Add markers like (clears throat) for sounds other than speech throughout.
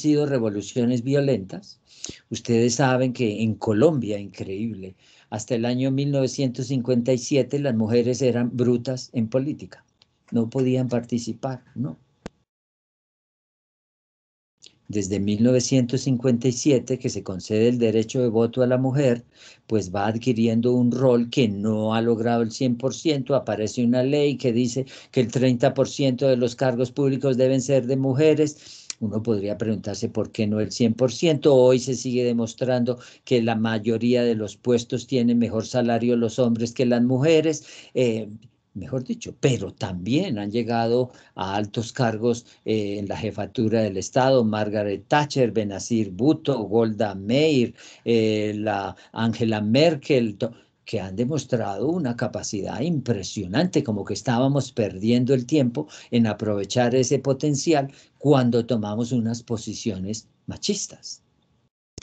sido revoluciones violentas. Ustedes saben que en Colombia, increíble, hasta el año 1957 las mujeres eran brutas en política, no podían participar, ¿no? Desde 1957 que se concede el derecho de voto a la mujer, pues va adquiriendo un rol que no ha logrado el 100%, aparece una ley que dice que el 30% de los cargos públicos deben ser de mujeres, uno podría preguntarse por qué no el 100%. Hoy se sigue demostrando que la mayoría de los puestos tienen mejor salario los hombres que las mujeres. Eh, mejor dicho, pero también han llegado a altos cargos eh, en la jefatura del Estado, Margaret Thatcher, Benazir Bhutto, Golda Meir, eh, la Angela Merkel, que han demostrado una capacidad impresionante, como que estábamos perdiendo el tiempo en aprovechar ese potencial cuando tomamos unas posiciones machistas.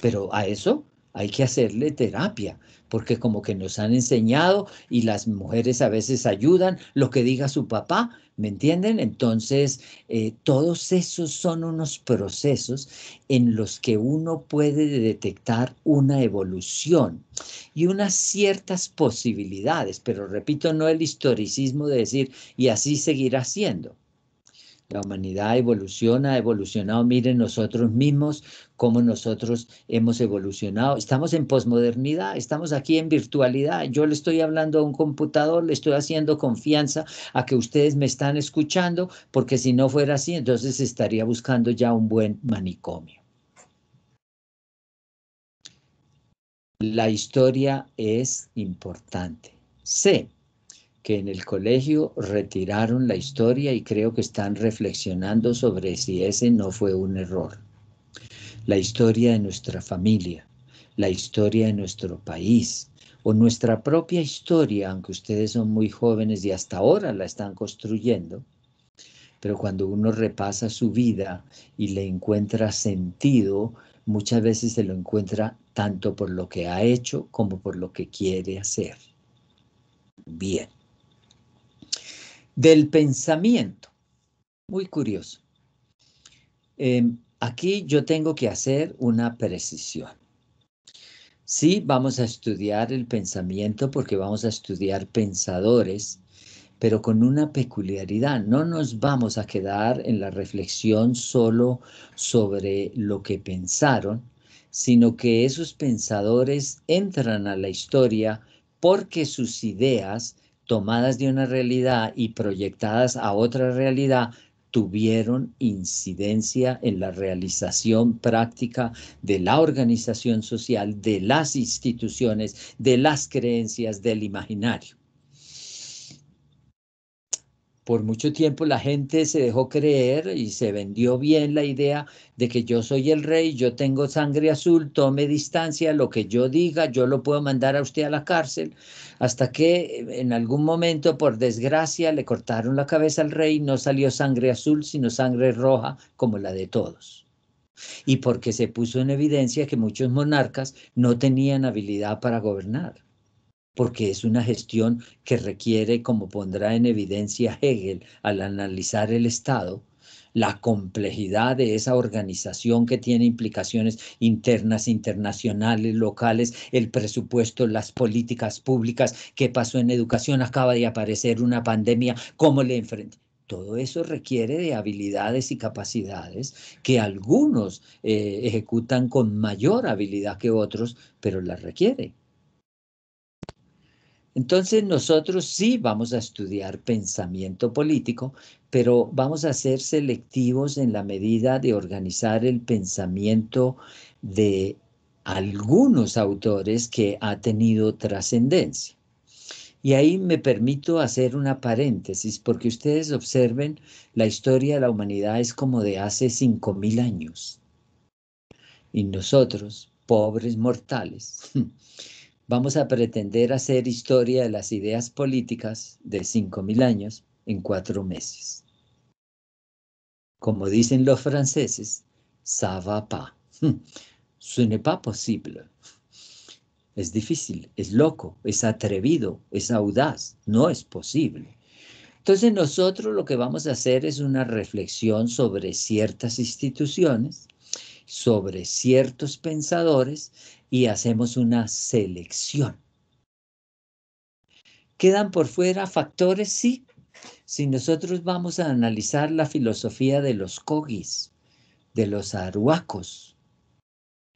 Pero a eso hay que hacerle terapia, porque como que nos han enseñado y las mujeres a veces ayudan lo que diga su papá, ¿me entienden? Entonces, eh, todos esos son unos procesos en los que uno puede detectar una evolución y unas ciertas posibilidades, pero repito, no el historicismo de decir, y así seguirá siendo. La humanidad evoluciona, ha evolucionado. Miren nosotros mismos cómo nosotros hemos evolucionado. Estamos en posmodernidad, estamos aquí en virtualidad. Yo le estoy hablando a un computador, le estoy haciendo confianza a que ustedes me están escuchando, porque si no fuera así, entonces estaría buscando ya un buen manicomio. La historia es importante. C que en el colegio retiraron la historia y creo que están reflexionando sobre si ese no fue un error. La historia de nuestra familia, la historia de nuestro país o nuestra propia historia, aunque ustedes son muy jóvenes y hasta ahora la están construyendo, pero cuando uno repasa su vida y le encuentra sentido, muchas veces se lo encuentra tanto por lo que ha hecho como por lo que quiere hacer. Bien del pensamiento. Muy curioso. Em, aquí yo tengo que hacer una precisión. Sí, vamos a estudiar el pensamiento porque vamos a estudiar pensadores, pero con una peculiaridad. No nos vamos a quedar en la reflexión solo sobre lo que pensaron, sino que esos pensadores entran a la historia porque sus ideas tomadas de una realidad y proyectadas a otra realidad, tuvieron incidencia en la realización práctica de la organización social, de las instituciones, de las creencias, del imaginario. Por mucho tiempo la gente se dejó creer y se vendió bien la idea de que yo soy el rey, yo tengo sangre azul, tome distancia, lo que yo diga, yo lo puedo mandar a usted a la cárcel, hasta que eh, en algún momento, por desgracia, le cortaron la cabeza al rey, no salió sangre azul, sino sangre roja, como la de todos y porque se puso en evidencia que muchos monarcas no tenían habilidad para gobernar porque es una gestión que requiere, como pondrá en evidencia Hegel al analizar el Estado, la complejidad de esa organización que tiene implicaciones internas, internacionales, locales, el presupuesto, las políticas públicas, qué pasó en educación, acaba de aparecer una pandemia, cómo le enfrenta. Todo eso requiere de habilidades y capacidades que algunos eh, ejecutan con mayor habilidad que otros, pero las requiere. Entonces nosotros sí vamos a estudiar pensamiento político, pero vamos a ser selectivos en la medida de organizar el pensamiento de algunos autores que ha tenido trascendencia. Y ahí me permito hacer una paréntesis, porque ustedes observen, la historia de la humanidad es como de hace 5.000 años. Y nosotros, pobres mortales, vamos a pretender hacer historia de las ideas políticas de 5.000 años en cuatro meses. Como dicen los franceses, ça va pas. Ce hmm. n'est pas possible. Es difícil, es loco, es atrevido, es audaz, no es posible. Entonces nosotros lo que vamos a hacer es una reflexión sobre ciertas instituciones, sobre ciertos pensadores y hacemos una selección. ¿Quedan por fuera factores? Sí. Si nosotros vamos a analizar la filosofía de los cogis, de los arhuacos,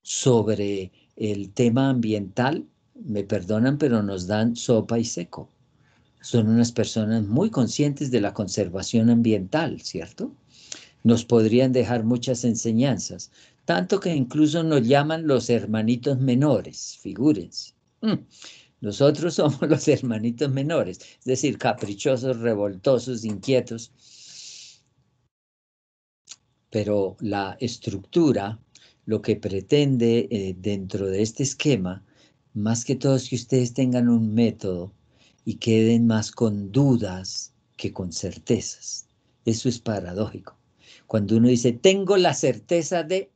sobre el tema ambiental, me perdonan, pero nos dan sopa y seco. Son unas personas muy conscientes de la conservación ambiental, ¿cierto? Nos podrían dejar muchas enseñanzas tanto que incluso nos llaman los hermanitos menores, figúrense. Mm. Nosotros (laughs) somos los hermanitos menores, es decir, caprichosos, revoltosos, inquietos. Pero la estructura, lo que pretende eh, dentro de este esquema, más que todo es que ustedes tengan un método y queden más con dudas que con certezas. Eso es paradójico. Cuando uno dice, tengo la certeza de,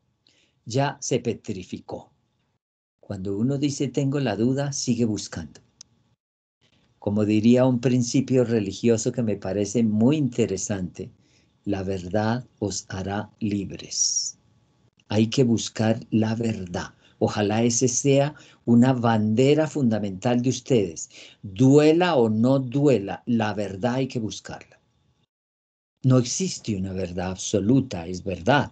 ya se petrificó. Cuando uno dice tengo la duda, sigue buscando. Como diría un principio religioso que me parece muy interesante, la verdad os hará libres. Hay que buscar la verdad. Ojalá ese sea una bandera fundamental de ustedes. Duela o no duela, la verdad hay que buscarla. No existe una verdad absoluta, es verdad,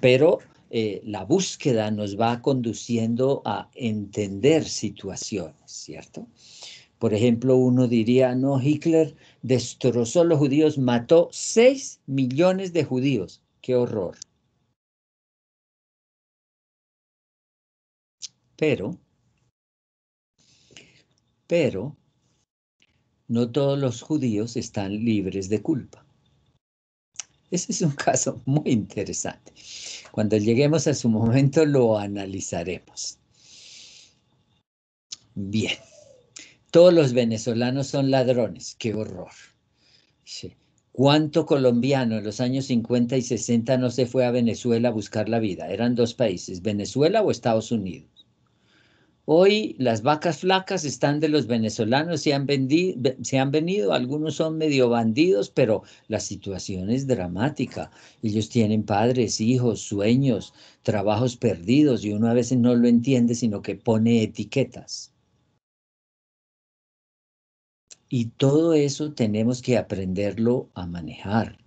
pero eh, la búsqueda nos va conduciendo a entender situaciones, ¿cierto? Por ejemplo, uno diría, no, Hitler destrozó a los judíos, mató 6 millones de judíos. ¡Qué horror! Pero, pero, no todos los judíos están libres de culpa. Ese es un caso muy interesante. Cuando lleguemos a su momento lo analizaremos. Bien. Todos los venezolanos son ladrones. ¡Qué horror! ¿Cuánto colombiano en los años 50 y 60 no se fue a Venezuela a buscar la vida? Eran dos países, Venezuela o Estados Unidos. Hoy las vacas flacas están de los venezolanos, se han, se han venido, algunos son medio bandidos, pero la situación es dramática. Ellos tienen padres, hijos, sueños, trabajos perdidos y uno a veces no lo entiende, sino que pone etiquetas. Y todo eso tenemos que aprenderlo a manejar.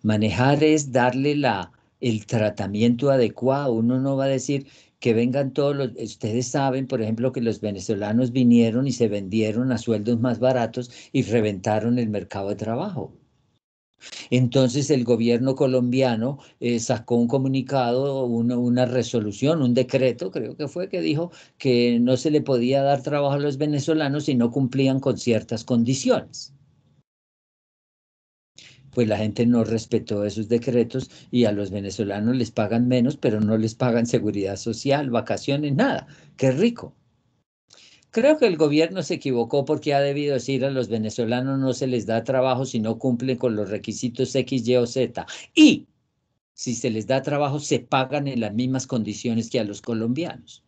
Manejar es darle la, el tratamiento adecuado. Uno no va a decir, que vengan todos los, ustedes saben, por ejemplo, que los venezolanos vinieron y se vendieron a sueldos más baratos y reventaron el mercado de trabajo. Entonces el gobierno colombiano eh, sacó un comunicado, una, resolución, un decreto, creo que fue, que dijo que no se le podía dar trabajo a los venezolanos si no cumplían con ciertas condiciones pues la gente no respetó esos decretos y a los venezolanos les pagan menos, pero no les pagan seguridad social, vacaciones, nada. Qué rico. Creo que el gobierno se equivocó porque ha debido decir a los venezolanos no se les da trabajo si no cumplen con los requisitos X, Y o Z. Y si se les da trabajo, se pagan en las mismas condiciones que a los colombianos.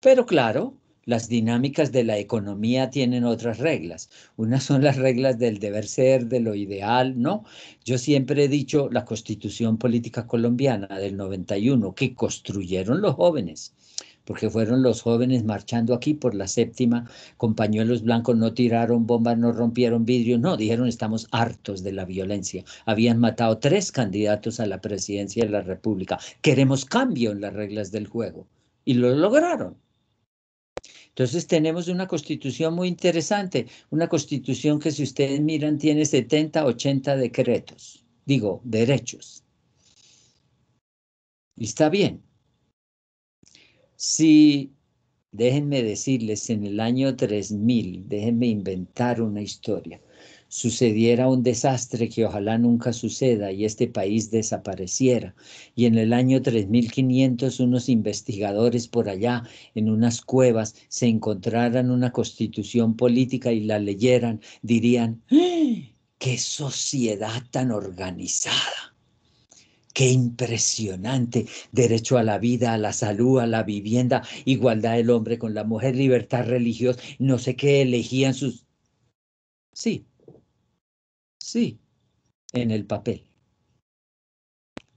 Pero claro, las dinámicas de la economía tienen otras reglas. Unas son las reglas del deber ser, de lo ideal, ¿no? Yo siempre he dicho la constitución política colombiana del 91 que construyeron los jóvenes porque fueron los jóvenes marchando aquí por la séptima con pañuelos blancos, no tiraron bombas, no rompieron vidrio, no, dijeron estamos hartos de la violencia. Habían matado tres candidatos a la presidencia de la República. Queremos cambio en las reglas del juego. Y lo lograron. Entonces tenemos una constitución muy interesante, una constitución que si ustedes miran tiene 70, 80 decretos, digo, derechos. Y está bien. Si, déjenme decirles, en el año 3000, déjenme inventar una historia sucediera un desastre que ojalá nunca suceda y este país desapareciera. Y en el año 3500 unos investigadores por allá en unas cuevas se encontraran una constitución política y la leyeran, dirían, ¡Eh! ¡qué sociedad tan organizada! Qué impresionante. Derecho a la vida, a la salud, a la vivienda, igualdad del hombre con la mujer, libertad religiosa, no sé qué elegían sus... Sí, sí, en el papel.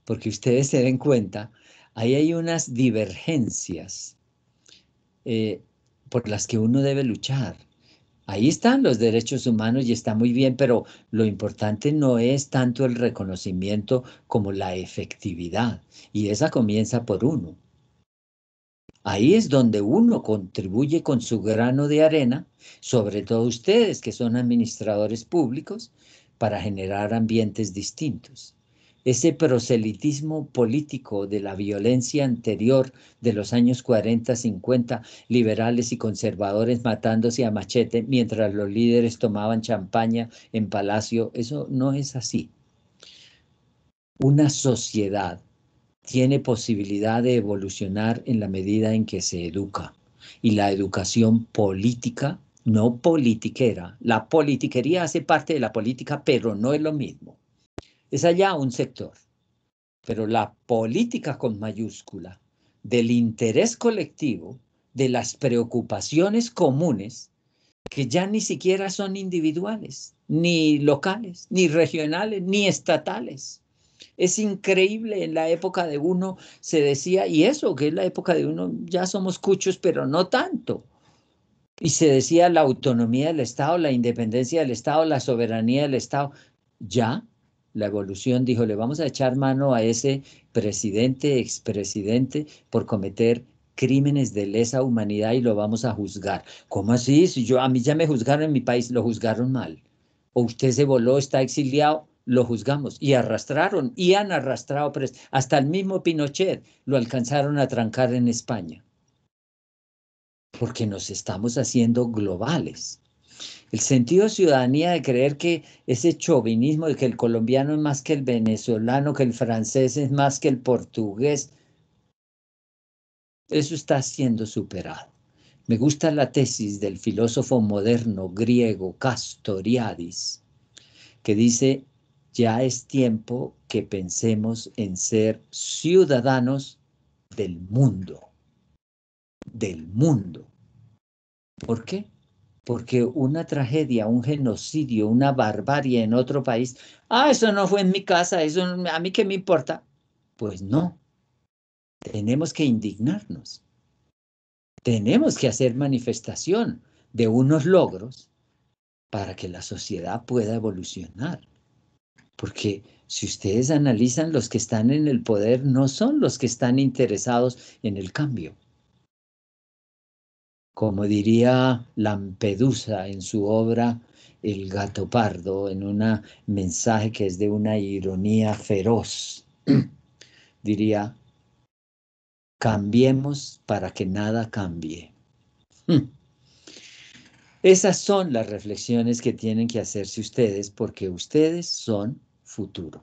Porque ustedes se den cuenta, ahí hay unas divergencias eh, por las que uno debe luchar. Ahí están los derechos humanos y está muy bien, pero lo importante no es tanto el reconocimiento como la efectividad. Y esa comienza por uno. Ahí es donde uno contribuye con su grano de arena, sobre todo ustedes que son administradores públicos, para generar ambientes distintos. Ese proselitismo político de la violencia anterior de los años 40, 50, liberales y conservadores matándose a machete mientras los líderes tomaban champaña en palacio, eso no es así. Una sociedad tiene posibilidad de evolucionar en la medida en que se educa y la educación política no politiquera. La politiquería hace parte de la política, pero no es lo mismo. Es allá un sector. Pero la política con mayúscula, del interés colectivo, de las preocupaciones comunes, que ya ni siquiera son individuales, ni locales, ni regionales, ni estatales. Es increíble, en la época de uno se decía, y eso que es la época de uno, ya somos cuchos, pero no tanto. Y se decía la autonomía del Estado, la independencia del Estado, la soberanía del Estado. Ya, la evolución dijo, le vamos a echar mano a ese presidente, expresidente, por cometer crímenes de lesa humanidad y lo vamos a juzgar. ¿Cómo así? Si yo, a mí ya me juzgaron en mi país, lo juzgaron mal. O usted se voló, está exiliado, lo juzgamos. Y arrastraron, y han arrastrado, hasta el mismo Pinochet lo alcanzaron a trancar en España porque nos estamos haciendo globales. El sentido de ciudadanía de creer que ese chauvinismo de que el colombiano es más que el venezolano, que el francés es más que el portugués, eso está siendo superado. Me gusta la tesis del filósofo moderno griego Castoriadis, que dice, ya es tiempo que pensemos en ser ciudadanos del mundo, del mundo. ¿Por qué? Porque una tragedia, un genocidio, una barbarie en otro país, ah, eso no fue en mi casa, eso a mí qué me importa. Pues no, tenemos que indignarnos. Tenemos que hacer manifestación de unos logros para que la sociedad pueda evolucionar. Porque si ustedes analizan, los que están en el poder no son los que están interesados en el cambio como diría Lampedusa en su obra El gato pardo, en un mensaje que es de una ironía feroz, (clears throat) diría, cambiemos para que nada cambie. (clears throat) Esas son las reflexiones que tienen que hacerse ustedes porque ustedes son futuro.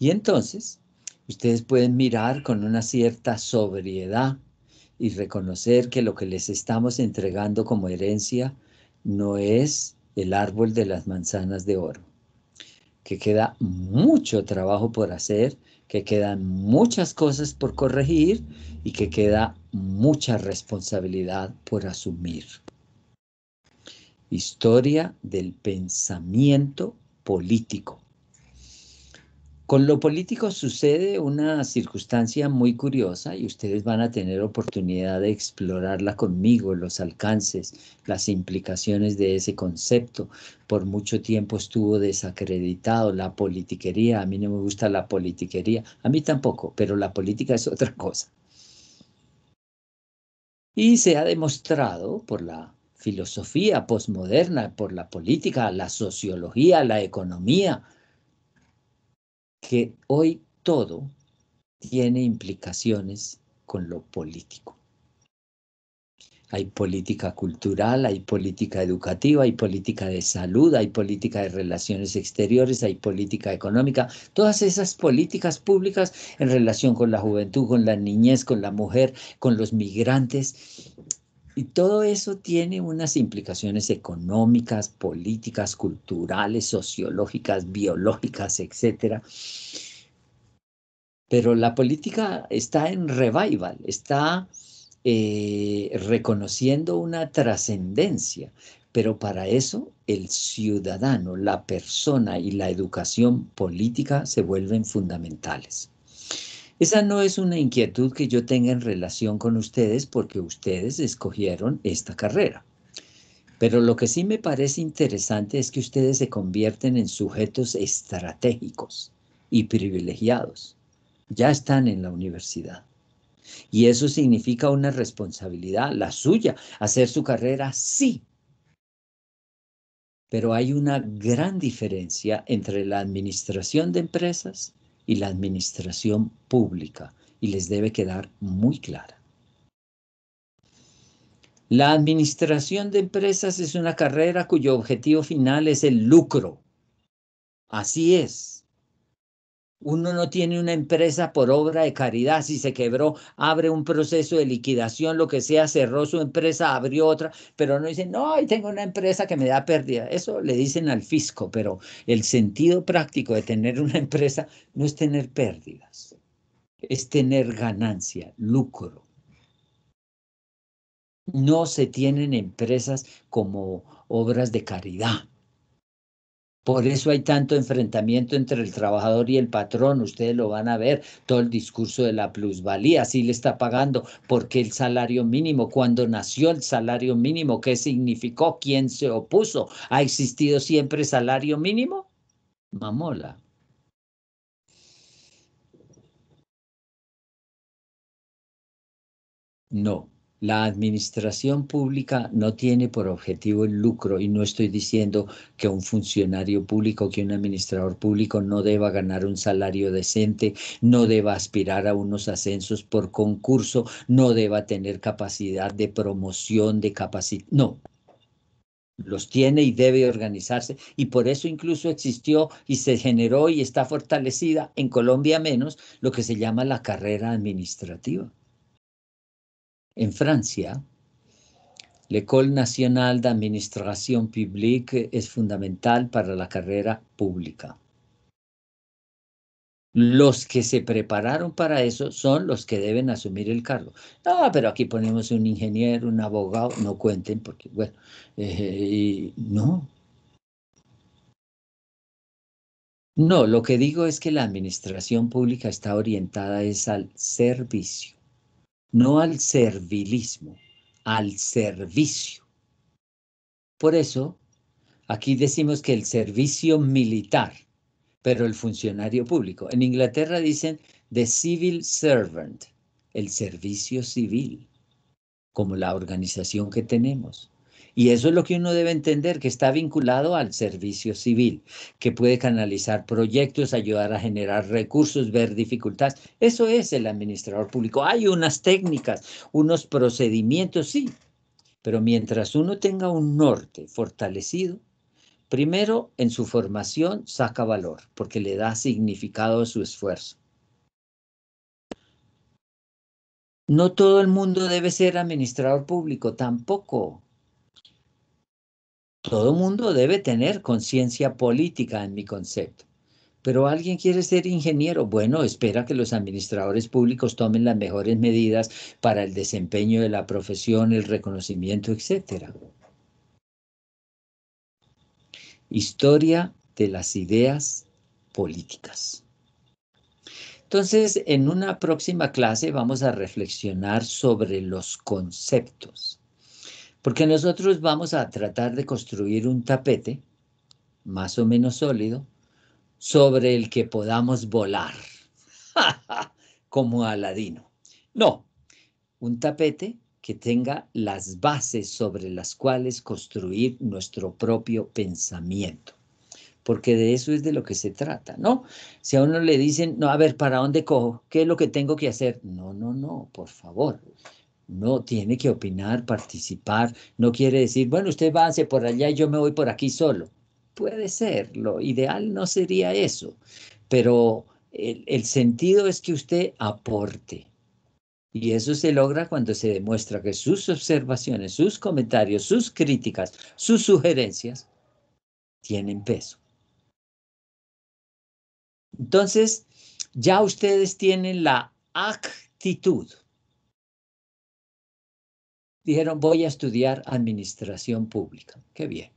Y entonces, ustedes pueden mirar con una cierta sobriedad y reconocer que lo que les estamos entregando como herencia no es el árbol de las manzanas de oro, que queda mucho trabajo por hacer, que quedan muchas cosas por corregir y que queda mucha responsabilidad por asumir. Historia del pensamiento político. Con lo político sucede una circunstancia muy curiosa y ustedes van a tener oportunidad de explorarla conmigo, los alcances, las implicaciones de ese concepto. Por mucho tiempo estuvo desacreditado la politiquería. A mí no me gusta la politiquería, a mí tampoco, pero la política es otra cosa. Y se ha demostrado por la filosofía posmoderna, por la política, la sociología, la economía, que hoy todo tiene implicaciones con lo político. Hay política cultural, hay política educativa, hay política de salud, hay política de relaciones exteriores, hay política económica. Todas esas políticas públicas en relación con la juventud, con la niñez, con la mujer, con los migrantes, y todo eso tiene unas implicaciones económicas, políticas, culturales, sociológicas, biológicas, etc. Pero la política está en revival, está eh, reconociendo una trascendencia, pero para eso el ciudadano, la persona y la educación política se vuelven fundamentales. Esa no es una inquietud que yo tenga en relación con ustedes porque ustedes escogieron esta carrera. Pero lo que sí me parece interesante es que ustedes se convierten en sujetos estratégicos y privilegiados. Ya están en la universidad. Y eso significa una responsabilidad, la suya, hacer su carrera, sí. Pero hay una gran diferencia entre la administración de empresas y la administración pública y les debe quedar muy clara. La administración de empresas es una carrera cuyo objetivo final es el lucro. Así es. Uno no tiene una empresa por obra de caridad. Si se quebró, abre un proceso de liquidación, lo que sea, cerró su empresa, abrió otra, pero no dice, no, ahí tengo una empresa que me da pérdida. Eso le dicen al fisco, pero el sentido práctico de tener una (laughs) empresa no es tener pérdidas, es tener ganancia, lucro. No se tienen empresas como obras de caridad por eso hay tanto enfrentamiento entre el trabajador y el patrón. Ustedes lo van a ver, todo el discurso de la plusvalía, si le está pagando, porque el salario mínimo, cuando nació el salario mínimo, ¿qué significó? ¿Quién se opuso? ¿Ha existido siempre salario mínimo? Mamola. No. La administración pública no tiene por objetivo el lucro y no estoy diciendo que un funcionario público, que un administrador público no deba ganar un salario decente, no deba aspirar a unos ascensos por concurso, no deba tener capacidad de promoción, de capacidad. No, los tiene y debe organizarse y por eso incluso existió y se generó y está fortalecida en Colombia menos lo que se llama la carrera administrativa en Francia, l'École nationale d'administration publique es fundamental para la carrera pública. Los que se prepararon para eso son los que deben asumir el cargo. No, pero aquí ponemos un ingeniero, un abogado, no cuenten porque, bueno, eh, no. No, lo que digo es que la administración pública está orientada es al servicio no al servilismo, al servicio. Por eso, aquí decimos que el servicio militar, pero el funcionario público. En Inglaterra dicen the civil servant, el servicio civil, como la organización que tenemos. Y eso es lo que uno debe entender, que está vinculado al servicio civil, que puede canalizar proyectos, ayudar a generar recursos, ver dificultades. Eso es el administrador público. Hay unas técnicas, unos procedimientos, sí, pero mientras uno tenga un norte fortalecido, primero en su formación saca valor, porque le da significado a su esfuerzo. No todo el mundo debe ser administrador público, tampoco. Todo mundo debe tener conciencia política en mi concepto. Pero alguien quiere ser ingeniero. Bueno, espera que los administradores públicos tomen las mejores medidas para el desempeño de la profesión, el reconocimiento, etc. Historia de las ideas políticas. Entonces, en una próxima clase vamos a reflexionar sobre los conceptos. Porque nosotros vamos a tratar de construir un tapete, más o menos sólido, sobre el que podamos volar, (laughs) como Aladino. No, un tapete que tenga las bases sobre las cuales construir nuestro propio pensamiento. Porque de eso es de lo que se trata, ¿no? Si a uno le dicen, no, a ver, ¿para dónde cojo? ¿Qué es lo que tengo que hacer? No, no, no, por favor. No, tiene que opinar, participar. No quiere decir, bueno, usted hacia por allá y yo me voy por aquí solo. Puede ser, lo ideal no sería eso, pero el sentido es que usted aporte. Y eso se logra cuando se demuestra que sus observaciones, sus comentarios, sus críticas, sus sugerencias tienen peso. Entonces, ya ustedes tienen la actitud dijeron, voy a estudiar administración pública. Qué bien.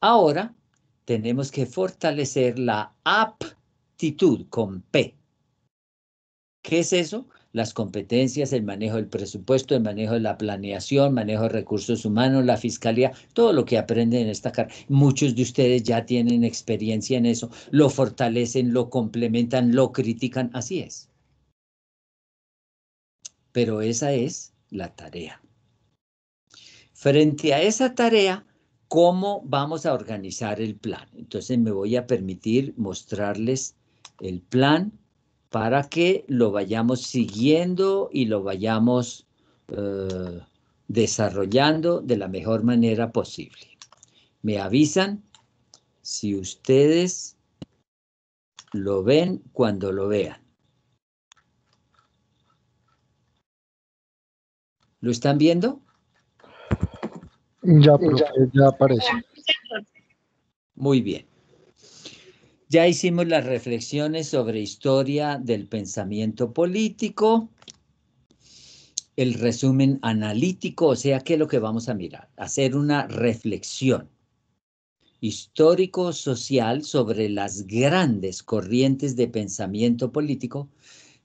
Ahora tenemos que fortalecer la aptitud con P. ¿Qué es eso? Las competencias, el manejo del presupuesto, el manejo de la planeación, manejo de recursos humanos, la fiscalía, todo lo que aprenden en esta carrera. Muchos de ustedes ya tienen experiencia en eso, lo fortalecen, lo complementan, lo critican, así es pero esa es la tarea. Frente a esa tarea, ¿cómo vamos a organizar el plan? Entonces me voy a permitir mostrarles el plan para que lo vayamos siguiendo y lo vayamos eh, desarrollando de la mejor manera posible. Me avisan si ustedes lo ven cuando lo vean. ¿Lo están viendo? Ya, apareció. aparece. Muy bien. Ya hicimos las reflexiones sobre historia del pensamiento político, el resumen analítico, o sea, ¿qué es lo que vamos a mirar? Hacer una reflexión histórico-social sobre las grandes corrientes de pensamiento político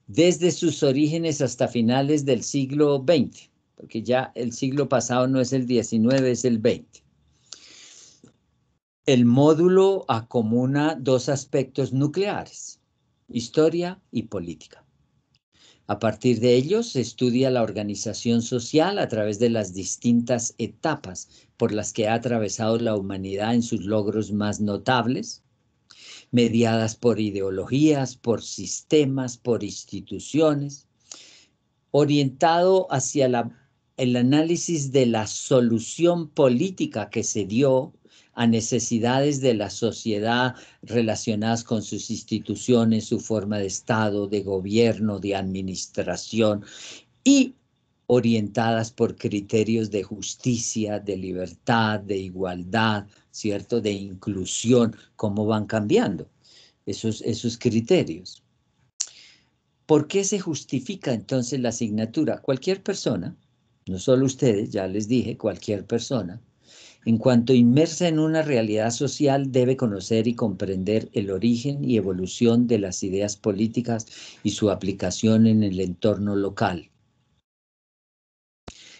desde sus orígenes hasta finales del siglo XX porque ya el siglo pasado no es el 19, es el 20. El módulo acomuna dos aspectos nucleares, historia y política. A partir de ellos se estudia la organización social a través de las distintas etapas por las que ha atravesado la humanidad en sus logros más notables, mediadas por ideologías, por sistemas, por instituciones, orientado hacia la el análisis de la solución política que se dio a necesidades de la sociedad relacionadas con sus instituciones, su forma de Estado, de gobierno, de administración y orientadas por criterios de justicia, de libertad, de igualdad, ¿cierto? De inclusión, cómo van cambiando esos, esos criterios. ¿Por qué se justifica entonces la asignatura? Cualquier persona no solo ustedes, ya les dije, cualquier persona, en cuanto inmersa en una realidad social, debe conocer y comprender el origen y evolución de las ideas políticas y su aplicación en el entorno local.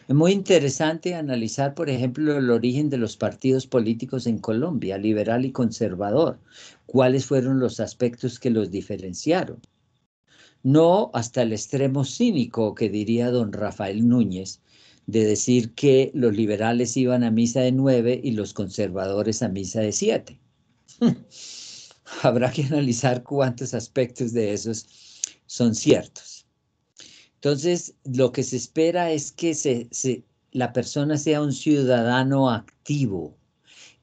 Es muy interesante analizar, por ejemplo, el origen de los partidos políticos en Colombia, liberal y conservador, cuáles fueron los aspectos que los diferenciaron. No hasta el extremo cínico que diría don Rafael Núñez, de decir que los liberales iban a misa de nueve y los conservadores a misa de siete. (laughs) Habrá que analizar cuántos aspectos de esos son ciertos. Entonces, lo que se espera es que la persona sea un ciudadano activo,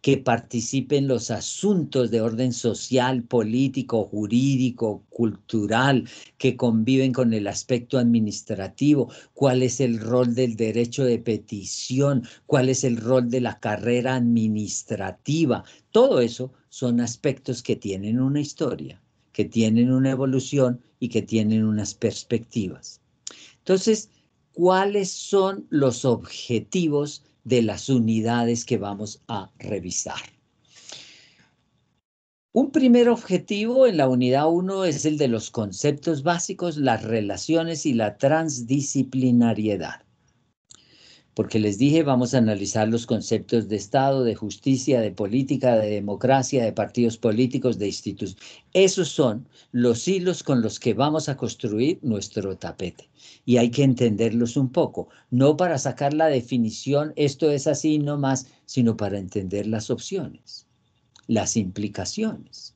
que participen en los asuntos de orden social, político, jurídico, cultural, que conviven con el aspecto administrativo, cuál es el rol del derecho de petición, cuál es el rol de la carrera administrativa. Todo eso son aspectos que tienen una historia, que tienen una evolución y que tienen unas perspectivas. Entonces, ¿cuáles son los objetivos de las unidades que vamos a revisar. Un primer objetivo en la unidad 1 es el de los conceptos básicos, las relaciones y la transdisciplinariedad porque les dije, vamos a analizar los conceptos de Estado, de justicia, de política, de democracia, de partidos políticos, de institutos. Esos son los hilos con los que vamos a construir nuestro tapete. Y hay que entenderlos un poco, no para sacar la definición, esto es así no más, sino para entender las opciones, las implicaciones.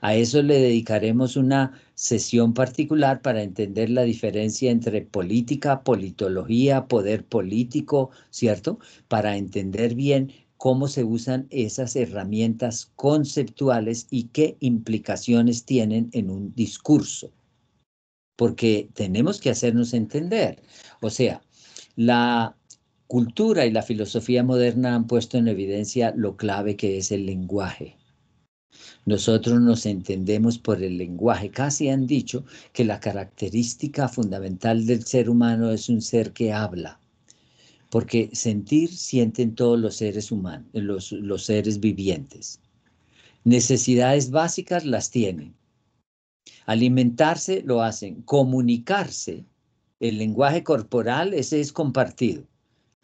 A eso le dedicaremos una sesión particular para entender la diferencia entre política, politología, poder político, ¿cierto? Para entender bien cómo se usan esas herramientas conceptuales y qué implicaciones tienen en un discurso. Porque tenemos que hacernos entender. O sea, la cultura y la filosofía moderna han puesto en evidencia lo clave que es el lenguaje nosotros nos entendemos por el lenguaje. Casi han dicho que la característica fundamental del ser humano es un ser que habla. Porque sentir sienten todos los seres humanos, los, los seres vivientes. Necesidades básicas las tienen. Alimentarse lo hacen. Comunicarse, el lenguaje corporal, ese es compartido.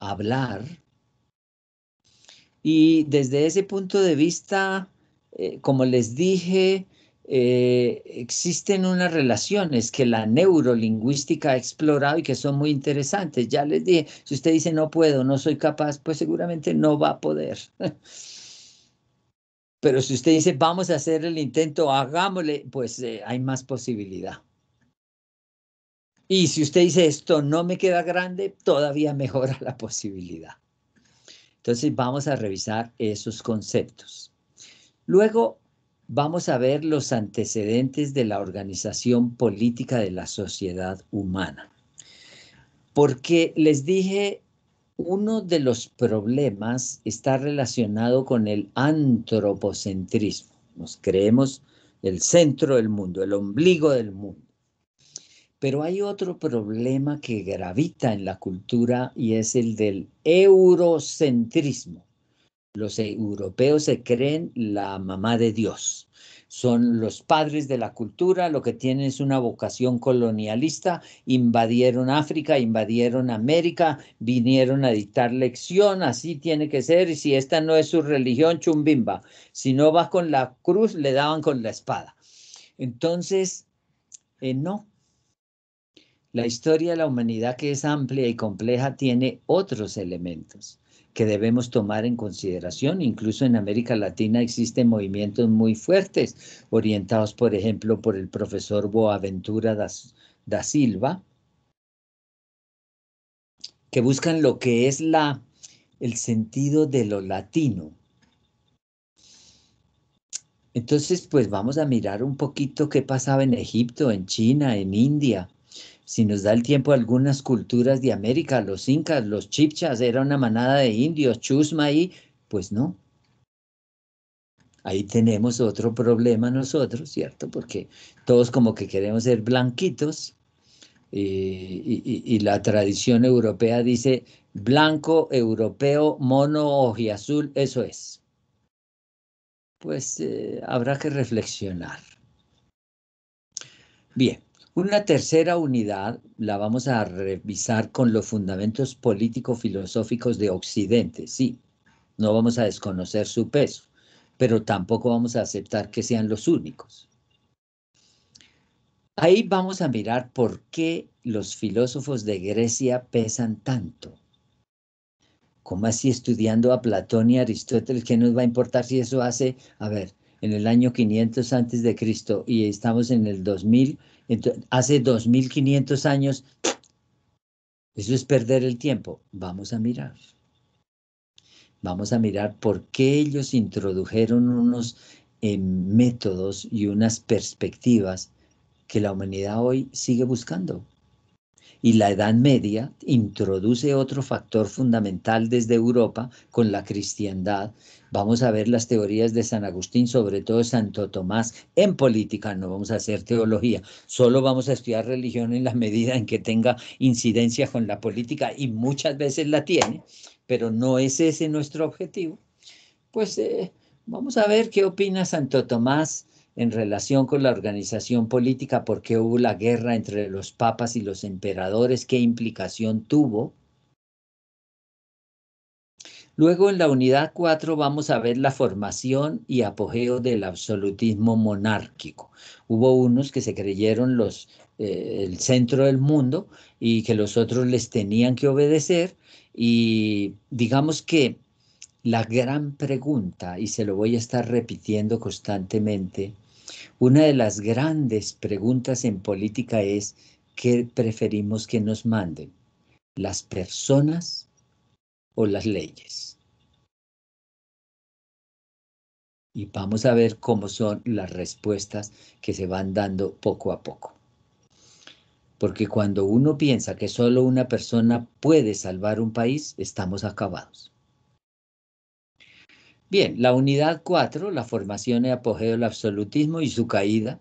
Hablar. Y desde ese punto de vista, eh, como les dije, eh, existen unas relaciones que la neurolingüística ha explorado y que son muy interesantes. Ya les dije, si usted dice no puedo, no soy capaz, pues seguramente no va a poder. (laughs) Pero si usted dice vamos a hacer el intento, hagámosle, pues eh, hay más posibilidad. Y si usted dice esto no me queda grande, todavía mejora (laughs) la posibilidad. Entonces vamos a revisar esos conceptos. Luego vamos a ver los antecedentes de la organización política de la sociedad humana. Porque les dije, uno de los problemas está relacionado con el antropocentrismo. Nos creemos el centro del mundo, el ombligo del mundo. Pero hay otro problema que gravita en la cultura y es el del eurocentrismo. Los e, europeos se creen la mamá de Dios. Son los padres de la cultura, lo que tienen es una vocación colonialista, invadieron África, invadieron América, vinieron a dictar lección, así tiene que ser, y si esta no es su religión, chumbimba, si no vas con la cruz, le daban con la espada. Entonces, eh, no, la historia de la humanidad, que es amplia y compleja, tiene otros elementos que debemos tomar en consideración. Incluso en América Latina existen movimientos muy fuertes, orientados, por ejemplo, por el profesor Boaventura da, Silva, que buscan lo que es la, el sentido de lo latino. Entonces, pues vamos a mirar un poquito qué pasaba en Egipto, en China, en India, si nos da el tiempo, algunas culturas de América, los incas, los chipchas, era una manada de indios, chusma y pues no. Ahí tenemos otro problema nosotros, ¿cierto? Porque todos como que queremos ser blanquitos eh, y, la tradición europea dice blanco, europeo, mono, ojiazul, eso es. Pues eh, habrá que reflexionar. Bien. Una tercera unidad la vamos a revisar con los fundamentos político-filosóficos de Occidente, sí. No vamos a desconocer su peso, pero tampoco vamos a aceptar que sean los únicos. Ahí vamos a mirar por qué los filósofos de Grecia pesan tanto. ¿Cómo así estudiando a Platón y Aristóteles? ¿Qué nos va a importar si eso hace, a ver, en el año 500 antes de Cristo y estamos en el 2000? hace 2.500 años, eso es perder el tiempo. Vamos a mirar. Vamos a mirar por qué ellos introdujeron unos eh, métodos y unas perspectivas que la humanidad hoy sigue buscando. Y la Edad Media introduce otro factor fundamental desde Europa con la cristiandad, Vamos a ver las teorías de San Agustín, sobre todo Santo Tomás, en política, no vamos a hacer teología, solo vamos a estudiar religión en la medida en que tenga incidencia con la política y muchas veces la tiene, pero no es ese nuestro objetivo. Pues eh, vamos a ver qué opina Santo Tomás en relación con la organización política, por qué hubo la guerra entre los papas y los emperadores, qué implicación tuvo Luego en la unidad 4 vamos a ver la formación y apogeo del absolutismo monárquico. Hubo unos que se creyeron los, eh, el centro del mundo y que los otros les tenían que obedecer y digamos que la gran pregunta, y se lo voy a estar repitiendo constantemente, una de las grandes preguntas en política es, ¿qué preferimos que nos manden? ¿Las personas o las leyes. Y vamos a ver cómo son las respuestas que se van dando poco a poco. Porque cuando uno piensa que solo una persona puede salvar un país, estamos acabados. Bien, la unidad 4, la formación y apogeo del absolutismo y su caída,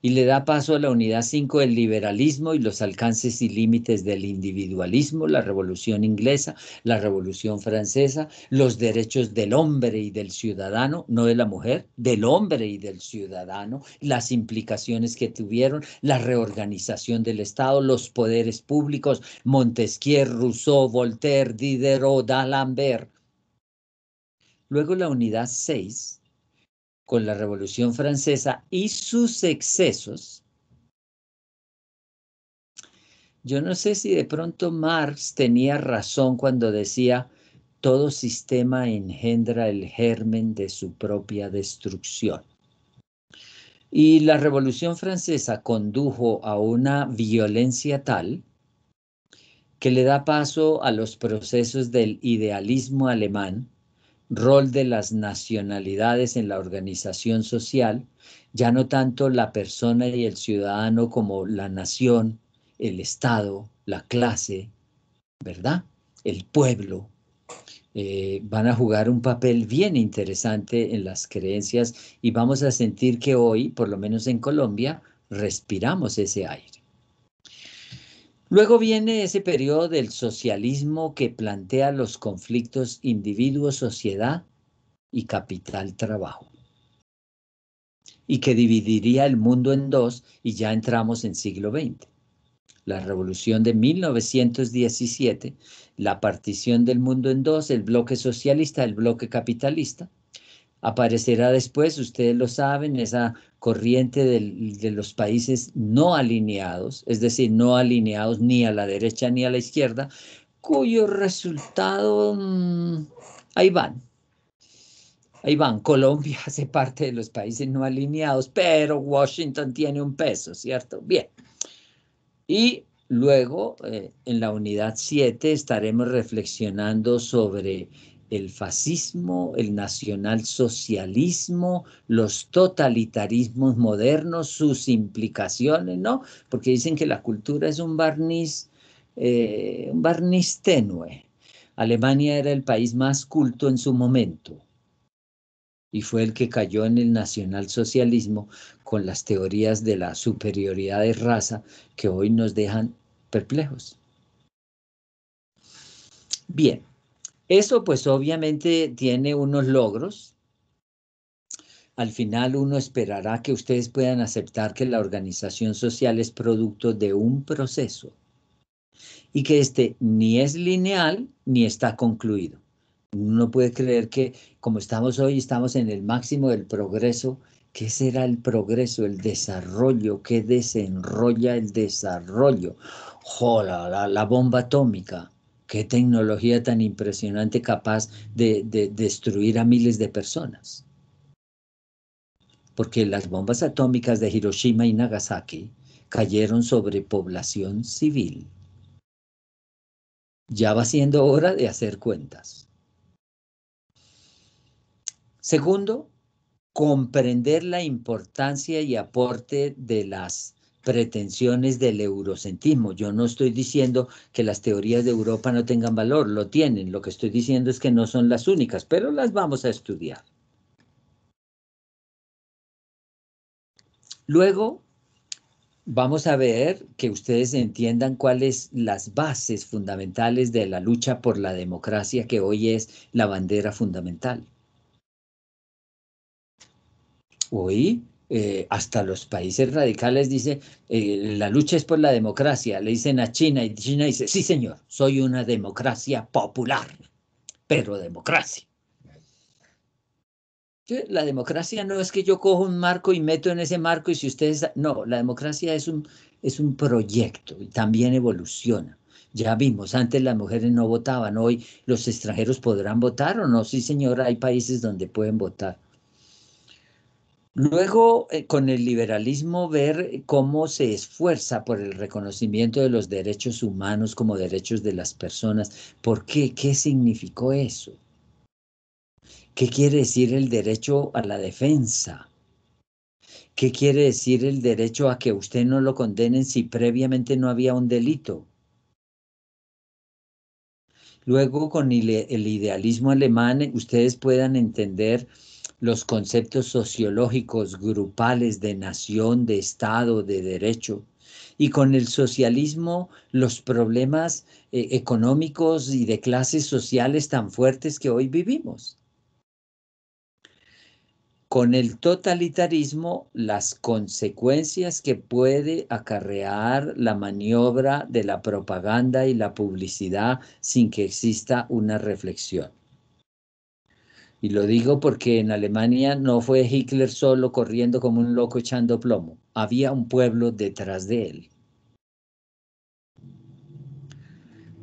y le da paso a la unidad 5 el liberalismo y los alcances y límites del individualismo, la revolución inglesa, la revolución francesa, los derechos del hombre y del ciudadano, no de la mujer, del hombre y del ciudadano, las implicaciones que tuvieron, la reorganización del Estado, los poderes públicos, Montesquieu, Rousseau, Voltaire, Diderot, D'Alembert. Luego la unidad 6 con la Revolución Francesa y sus excesos, yo no sé si de pronto Marx tenía razón cuando decía, todo sistema engendra el germen de su propia destrucción. Y la Revolución Francesa condujo a una violencia tal que le da paso a los procesos del idealismo alemán rol de las nacionalidades en la organización social, ya no tanto la persona y el ciudadano como la nación, el Estado, la clase, ¿verdad? El pueblo. Eh, van a jugar un papel bien interesante en las creencias y vamos a sentir que hoy, por lo menos en Colombia, respiramos ese aire. Luego viene ese periodo del socialismo que plantea los conflictos individuo-sociedad y capital-trabajo y que dividiría el mundo en dos y ya entramos en siglo XX. La revolución de 1917, la partición del mundo en dos, el bloque socialista, el bloque capitalista. Aparecerá después, ustedes lo saben, esa corriente de los países no alineados, es decir, no alineados ni a la derecha ni a la izquierda, cuyo resultado mm, ahí van. Ahí van, Colombia (laughs) hace parte de los países no alineados, pero Washington tiene un peso, ¿cierto? Bien. Y luego, eh, en la unidad 7, estaremos reflexionando sobre el fascismo, el nacionalsocialismo, los totalitarismos modernos, sus implicaciones, ¿no? Porque dicen que la cultura es un barniz, eh, un barniz tenue. Alemania era el país más culto en su momento y fue el que cayó en el nacionalsocialismo con las teorías de la superioridad de raza que hoy nos dejan perplejos. Bien, eso pues obviamente tiene unos logros. Al final uno esperará que ustedes puedan aceptar que la organización social es producto de un proceso y que este ni es lineal ni está concluido. Uno puede creer que como estamos hoy, estamos en el máximo del progreso. ¿Qué será el progreso, el desarrollo? ¿Qué desenrolla el desarrollo? ¡Jola! la bomba atómica Qué tecnología tan impresionante capaz de, de destruir a miles de personas. Porque las bombas atómicas de Hiroshima y Nagasaki cayeron sobre población civil. Ya va siendo hora de hacer cuentas. Segundo, comprender la importancia y aporte de las pretensiones del eurocentismo. Yo no estoy diciendo que las teorías de Europa no tengan valor, lo tienen. Lo que estoy diciendo es que no son las únicas, pero las vamos a estudiar. Luego, vamos a ver que ustedes entiendan cuáles las bases fundamentales de la lucha por la democracia, que hoy es la bandera fundamental. Hoy eh, hasta los países radicales dice, eh, la lucha es por la democracia, le dicen a China y China dice, sí señor, soy una democracia popular, pero democracia. La democracia no es que yo cojo un marco y meto en ese marco y si ustedes... No, la democracia es un, es un proyecto y también evoluciona. Ya vimos, antes las mujeres no votaban, hoy los extranjeros podrán votar o no. Sí, señora, hay países donde pueden votar. Luego, eh, con el liberalismo, ver cómo se esfuerza por el reconocimiento de los derechos humanos como derechos de las personas. ¿Por qué? ¿Qué significó eso? ¿Qué quiere decir el derecho a la defensa? ¿Qué quiere decir el derecho a que usted no lo condenen si previamente no había un delito? Luego, con el idealismo alemán, ustedes puedan entender los conceptos sociológicos grupales de nación, de Estado, de derecho, y con el socialismo los problemas eh, económicos y de clases sociales tan fuertes que hoy vivimos. Con el totalitarismo, las consecuencias que puede acarrear la maniobra de la propaganda y la publicidad sin que exista una reflexión. Y lo digo porque en Alemania no fue Hitler solo corriendo como un loco echando plomo. Había un pueblo detrás de él.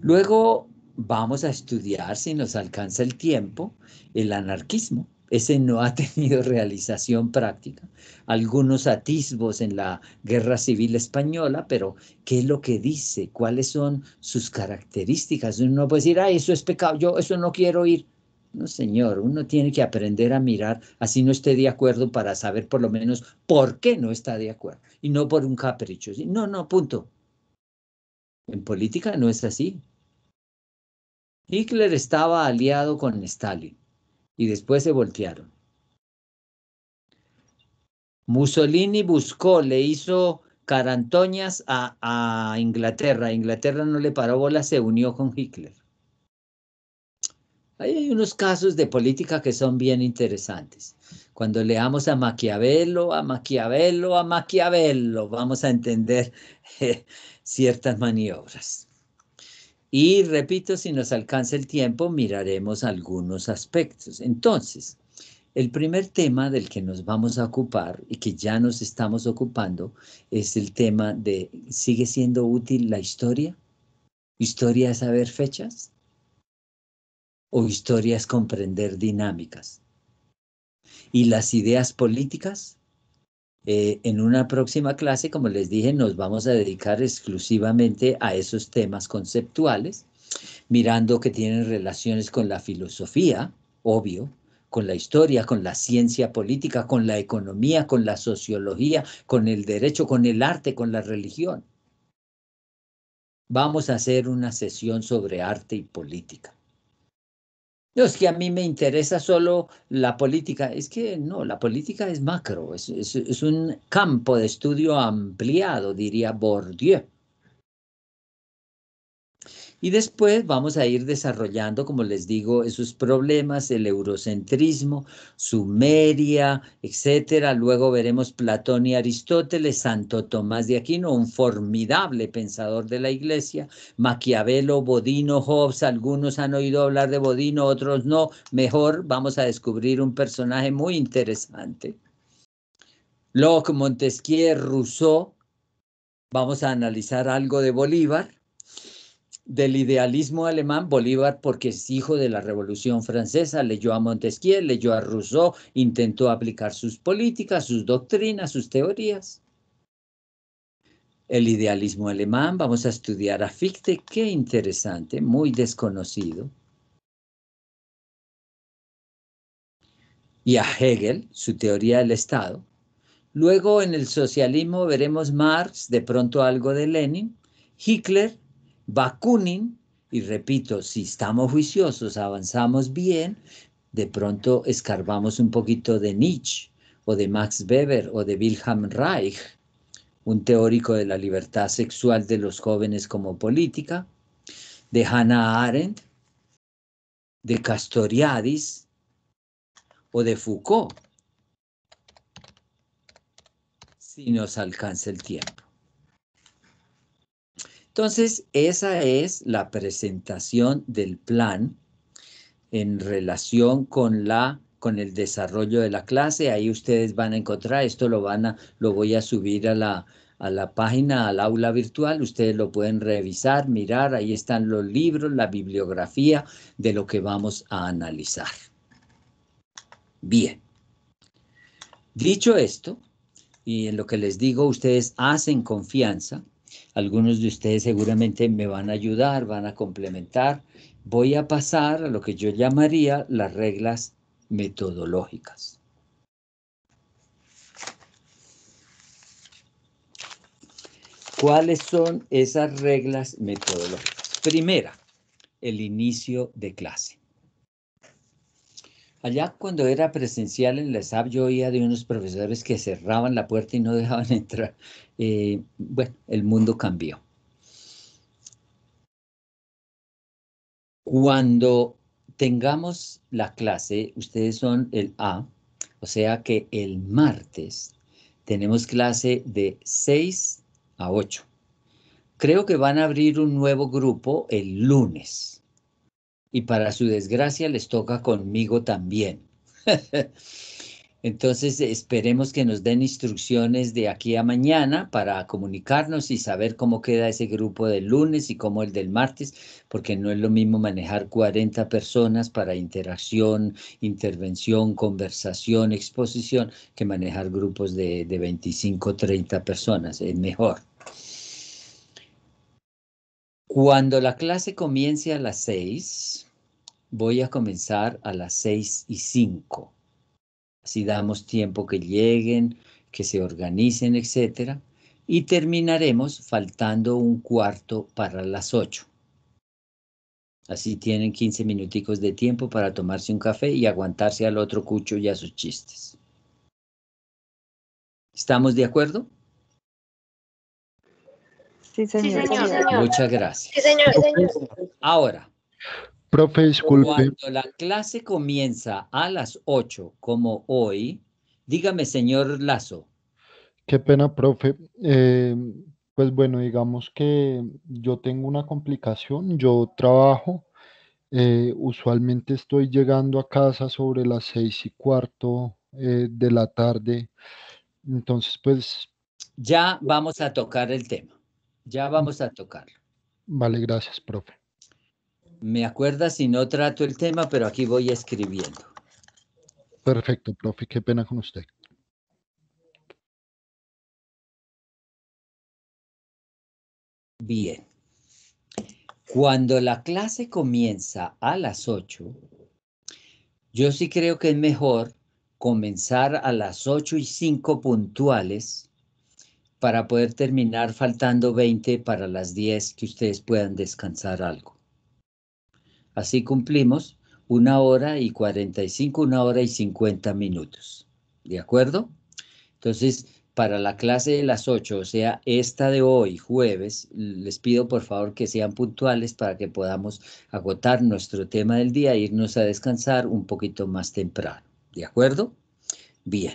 Luego vamos a estudiar, si nos alcanza el tiempo, el anarquismo. Ese no ha (laughs) tenido realización práctica. Algunos atisbos en la Guerra Civil Española, pero ¿qué es lo que dice? ¿Cuáles son sus características? Uno puede decir, ah, eso es pecado, yo eso no quiero ir. No, señor, uno tiene que aprender a mirar, así no esté de acuerdo, para saber por lo menos por qué no está de acuerdo y no por un capricho. No, no, punto. En política no es así. Hitler estaba aliado con Stalin y después se voltearon. Mussolini buscó, le hizo carantoñas a, a Inglaterra. Inglaterra no le paró bola, se unió con Hitler hay unos casos de política que son bien interesantes. Cuando leamos a Maquiavelo, a Maquiavelo, a Maquiavelo, vamos a entender eh, ciertas maniobras. Y repito, si nos alcanza el tiempo, miraremos algunos aspectos. Entonces, el primer tema del que nos vamos a ocupar y que ya nos estamos ocupando es el tema de, ¿sigue siendo útil la historia? ¿Historia es saber fechas? o historia es comprender dinámicas. Y las ideas políticas, eh, en una próxima clase, como les dije, nos vamos a dedicar exclusivamente a esos temas conceptuales, mirando que tienen relaciones con la filosofía, obvio, con la historia, con la ciencia política, con la economía, con la sociología, con el derecho, con el arte, con la religión. Vamos a hacer una sesión sobre arte y política. No, es que a mí me interesa solo la política. Es que no, la política es macro, es, es un campo de estudio ampliado, diría Bourdieu. Y después vamos a ir desarrollando, como les digo, esos problemas, el eurocentrismo, Sumeria, etcétera. Luego veremos Platón y Aristóteles, Santo Tomás de Aquino, un formidable pensador de la iglesia, Maquiavelo, Bodino, Hobbes. Algunos han oído hablar de Bodino, otros no. Mejor vamos a descubrir un personaje muy interesante. Locke, Montesquieu, Rousseau. Vamos a analizar algo de Bolívar del idealismo alemán, Bolívar, porque es hijo de la Revolución Francesa, leyó a Montesquieu, leyó a Rousseau, intentó aplicar sus políticas, sus doctrinas, sus teorías. El idealismo alemán, vamos a estudiar a Fichte, qué interesante, muy desconocido. Y a Hegel, su teoría del Estado. Luego en el socialismo veremos Marx, de pronto algo de Lenin, Hitler, Bakunin, y repito, si estamos juiciosos, avanzamos bien, de pronto escarbamos un poquito de Nietzsche o de Max Weber o de Wilhelm Reich, un teórico de la libertad sexual de los jóvenes como política, de Hannah Arendt, de Castoriadis o de Foucault, si nos alcanza el tiempo. Entonces, esa es la presentación del plan en relación con la con el desarrollo de la clase. Ahí ustedes van a encontrar, esto lo van a, lo voy a subir a la, a la página, al aula virtual. Ustedes lo pueden revisar, mirar, ahí están los libros, la bibliografía de lo que vamos a analizar. Bien. Dicho esto, y en lo que les digo, ustedes hacen confianza, algunos de ustedes seguramente me van a ayudar, van a complementar. Voy a pasar a lo que yo llamaría las reglas metodológicas. ¿Cuáles son esas reglas metodológicas? Primera, el inicio de clase. Allá cuando era presencial en la SAP yo oía de unos profesores que cerraban la puerta y no (laughs) dejaban entrar. Eh, bueno, el mundo cambió. Cuando tengamos la clase, ustedes son el A, o sea que el martes tenemos clase de 6 a 8. Creo que van a abrir un nuevo grupo el lunes y para su desgracia les toca conmigo también. (laughs) Entonces esperemos que nos den instrucciones de aquí a mañana para comunicarnos y saber cómo queda ese grupo del lunes y cómo el del martes, porque no es lo mismo manejar 40 personas para interacción, intervención, conversación, exposición, que manejar grupos de, de 25, 30 personas. Es mejor. Cuando la clase comience a las 6, voy a comenzar a las seis y cinco. Así damos tiempo que lleguen, que se organicen, etc. Y terminaremos faltando un cuarto para las 8. Así tienen 15 minuticos de tiempo para tomarse un café y aguantarse al otro cucho y a sus chistes. ¿Estamos de acuerdo? Sí, señor. Muchas gracias. Sí, señor. Ahora, Profe, disculpe. Cuando la clase comienza a las 8, como hoy, dígame, señor Lazo. Qué pena, profe. Eh, pues bueno, digamos que yo tengo una complicación. Yo trabajo. Eh, usualmente estoy llegando a casa sobre las seis y cuarto eh, de la tarde. Entonces, pues... Ya vamos a tocar el tema. Ya vamos a tocarlo. Vale, gracias, profe. Me acuerda si no trato el tema, pero aquí voy escribiendo. Perfecto, profe, qué pena con usted. Bien. Cuando la clase comienza a las 8, yo sí creo que es mejor comenzar a las 8 y 5 puntuales para poder terminar faltando 20 para las 10 que ustedes puedan descansar algo. Así cumplimos una hora y cuarenta y cinco, una hora y cincuenta minutos. ¿De acuerdo? Entonces, para la clase de las ocho, o sea, esta de hoy, jueves, les pido por favor que sean puntuales para que podamos agotar nuestro tema del día e irnos a descansar un poquito más temprano. ¿De acuerdo? Bien.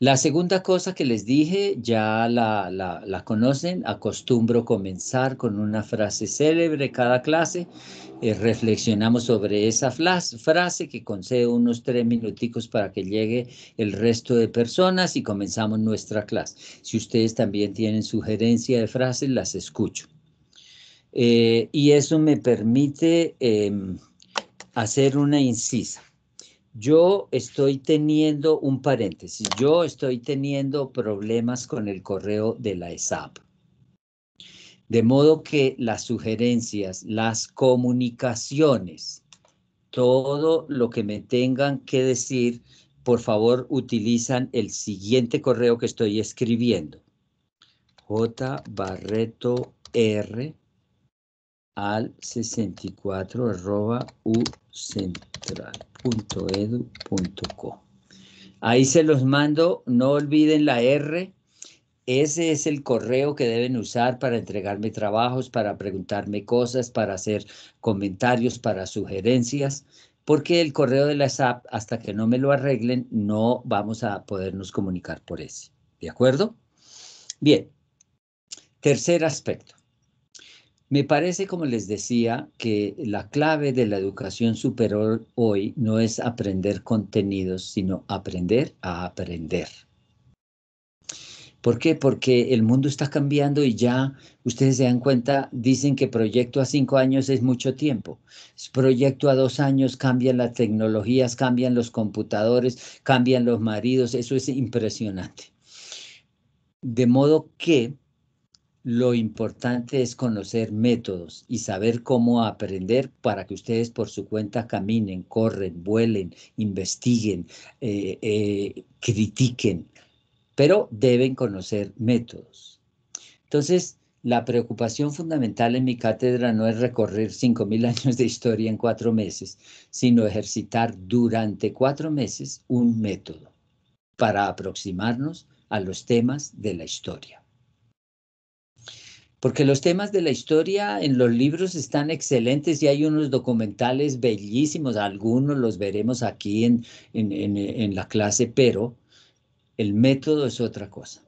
La segunda cosa que les dije, ya la, conocen, acostumbro comenzar con una frase célebre cada clase. Eh, reflexionamos sobre esa frase que concedo unos tres minuticos para que llegue el resto de personas y comenzamos nuestra clase. Si ustedes también tienen sugerencia de frases, las escucho. Eh, y eso me permite em, hacer una incisa yo estoy teniendo un paréntesis, yo estoy teniendo problemas con el correo de la ESAP. De modo que las sugerencias, las comunicaciones, todo lo que me tengan que decir, por favor utilizan el siguiente correo que estoy escribiendo. J. Barreto R al 64 arroba U central. .edu.co. Ahí se los mando, no olviden la R. Ese es el correo que deben usar para entregarme trabajos, para preguntarme cosas, para hacer comentarios, para sugerencias, porque el correo de la SAP, hasta que no me lo arreglen, no vamos a podernos comunicar por ese. ¿De acuerdo? Bien. Tercer aspecto. Me parece, como les decía, que la clave de la educación superior hoy no es aprender contenidos, sino aprender a aprender. ¿Por qué? Porque el mundo está cambiando y ya ustedes se dan cuenta, dicen que proyecto a cinco años es mucho tiempo. Proyecto a dos años cambian las tecnologías, cambian los computadores, cambian los maridos, eso es impresionante. De modo que lo importante es conocer métodos y saber cómo aprender para que ustedes por su cuenta caminen, corren, vuelen, investiguen, eh, eh, critiquen, pero deben conocer métodos. Entonces, la preocupación fundamental en mi cátedra no es recorrer 5.000 (laughs) años de historia en cuatro meses, sino ejercitar durante cuatro meses un método para aproximarnos a los temas de la historia porque los temas de la historia en los libros están excelentes y hay unos documentales bellísimos, algunos los veremos aquí en, la clase, pero el método es otra cosa.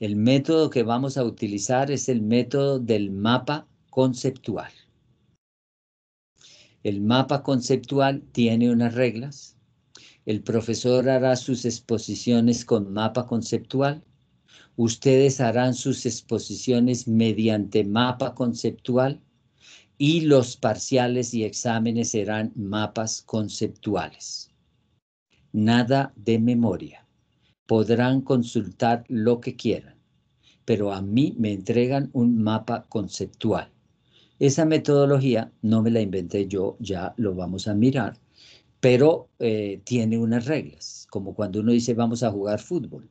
El método que vamos a utilizar es el método del mapa conceptual. El mapa conceptual tiene unas reglas. El profesor hará sus exposiciones con mapa conceptual ustedes harán sus exposiciones mediante mapa conceptual y los parciales y exámenes serán mapas conceptuales. Nada de memoria. Podrán consultar lo que quieran, pero a mí me entregan un mapa conceptual. Esa metodología no me la inventé yo, ya lo vamos a mirar, pero eh, tiene unas reglas, como cuando uno dice vamos a jugar fútbol.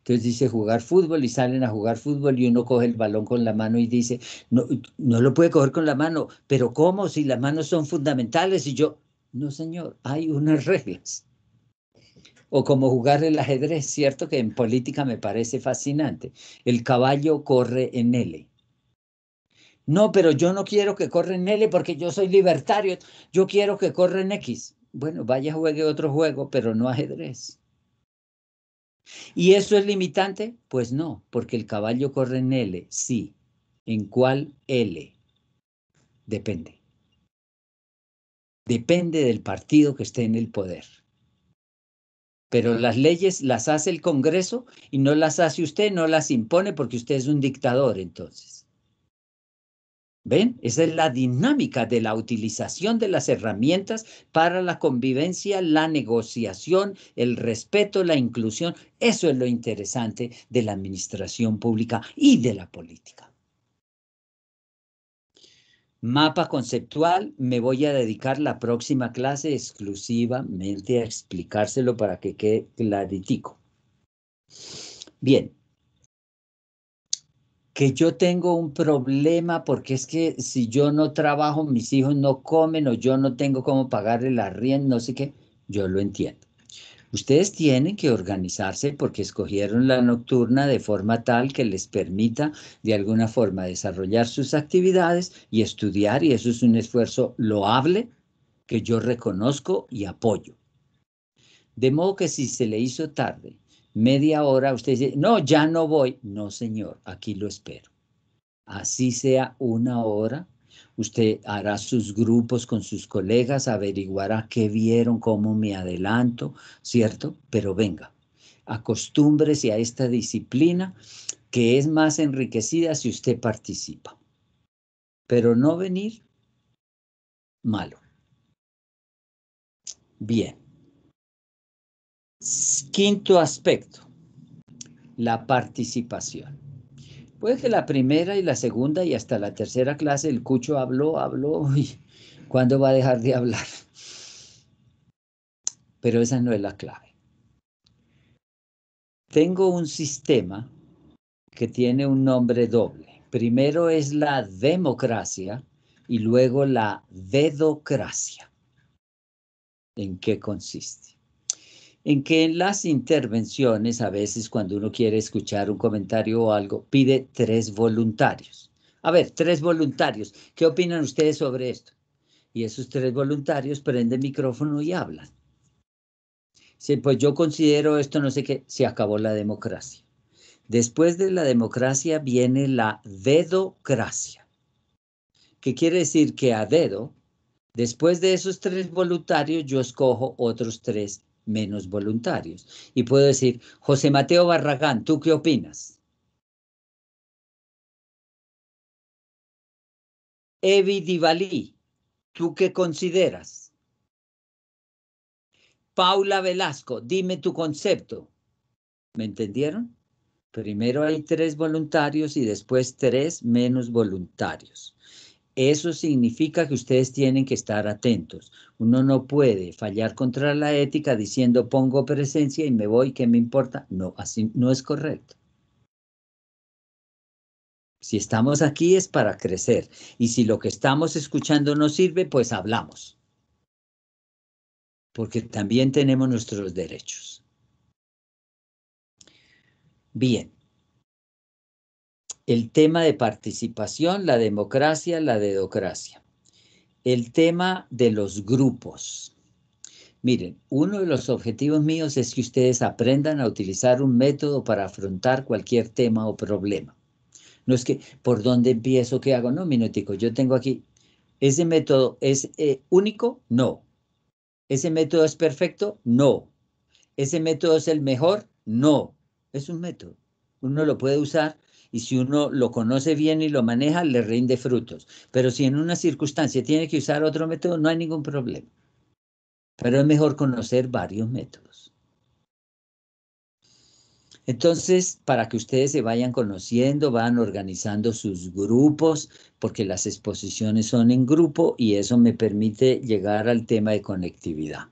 Entonces dice jugar fútbol y salen a jugar fútbol y uno coge el balón con la mano y dice, no, no lo puede coger con la mano, pero ¿cómo si las manos son fundamentales? Y yo, no señor, hay unas (laughs) reglas. O como jugar el ajedrez, cierto que en política me parece fascinante. El caballo corre en L. No, pero yo no quiero que corra en L porque yo soy libertario. Yo quiero que corra en X. Bueno, vaya, juegue otro juego, pero no ajedrez. ¿Y eso es limitante? Pues no, porque el caballo corre en L, sí. ¿En cuál L? Depende. Depende del partido que esté en el poder. Pero las leyes las hace el Congreso y no las hace usted, no las impone porque usted es un dictador entonces. ¿Ven? Esa es la dinámica de la utilización de las herramientas para la convivencia, la negociación, el respeto, la inclusión. Eso es lo interesante de la administración pública y de la política. Mapa conceptual, me voy a dedicar la próxima clase exclusivamente a explicárselo para que quede claritico. Bien, que yo tengo un problema porque es que si yo no trabajo, mis hijos no comen o yo no tengo cómo pagar la rienda, no sé qué, yo lo entiendo. Ustedes tienen que organizarse porque escogieron la nocturna de forma tal que les permita de alguna forma desarrollar sus actividades y estudiar y eso es un esfuerzo loable que yo reconozco y apoyo. De modo que si se le hizo tarde media hora, usted dice, no, ya no voy. No, señor, aquí lo espero. Así sea una hora, usted hará sus grupos con sus colegas, averiguará qué vieron, cómo me adelanto, ¿cierto? Pero venga, acostúmbrese a esta disciplina que es más enriquecida si usted participa. Pero no venir, malo. Bien. Quinto aspecto, la participación. Puede que la primera y la segunda y hasta la tercera clase el cucho habló, habló (laughs) y ¿cuándo va a dejar de hablar? Pero esa no es la clave. Tengo un sistema que tiene un nombre doble. Primero es la democracia y luego la dedocracia. ¿En qué consiste? en que en las intervenciones, a veces cuando uno quiere escuchar un comentario o algo, pide tres voluntarios. A ver, tres voluntarios. ¿Qué opinan ustedes sobre esto? Y esos tres voluntarios prenden micrófono y hablan. Sí, pues yo considero esto, no sé qué, se acabó la democracia. Después de la democracia viene la dedocracia, ¿Qué quiere decir que a dedo, después de esos tres voluntarios, yo escojo otros tres menos voluntarios. Y puedo decir, José Mateo Barragán, ¿tú qué opinas? Evi Divalí, ¿tú qué consideras? Paula Velasco, dime tu concepto. ¿Me entendieron? Primero hay tres voluntarios y después tres menos voluntarios. Eso significa que ustedes tienen que estar atentos. Uno no puede fallar contra la ética diciendo pongo presencia y me voy, ¿qué me importa? No, así no es correcto. Si estamos aquí es para crecer y si lo que estamos escuchando no sirve, pues hablamos. Porque también tenemos nuestros derechos. Bien, el tema de participación, la democracia, la dedocracia. El tema de los grupos. Miren, uno de los objetivos míos es que ustedes aprendan a utilizar un método para afrontar cualquier tema o problema. No es que, ¿por dónde empiezo? ¿Qué hago? No, minutico, yo tengo aquí. ¿Ese método es eh, único? No. ¿Ese método es perfecto? No. ¿Ese método es el mejor? No. Es un método. Uno lo puede usar y si uno lo conoce bien y lo maneja, le rinde frutos. Pero si en una circunstancia tiene que usar otro método, no hay ningún problema. Pero es mejor conocer varios métodos. Entonces, para que ustedes se vayan conociendo, van organizando sus grupos, porque las exposiciones son en grupo y eso me permite llegar al tema de conectividad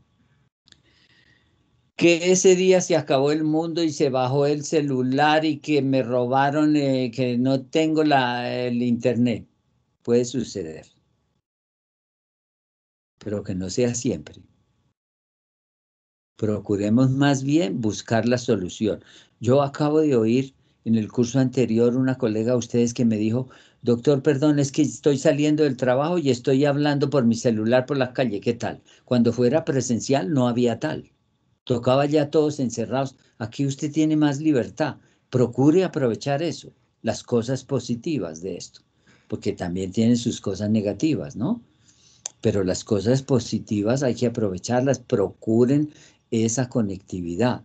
que ese día se acabó el mundo y se bajó el celular y que me robaron, eh, que no tengo la, el internet. Puede suceder. Pero que no sea siempre. Procuremos más bien buscar la solución. Yo acabo de oír en el curso anterior una colega a ustedes que me dijo, doctor, perdón, es que estoy saliendo del trabajo y estoy hablando por mi celular por la calle, ¿qué tal? Cuando fuera presencial no había tal. Tocaba ya todos encerrados. Aquí usted tiene más libertad. Procure aprovechar eso, las cosas positivas de esto, porque también tiene sus cosas negativas, ¿no? Pero las cosas positivas hay que aprovecharlas, procuren esa conectividad.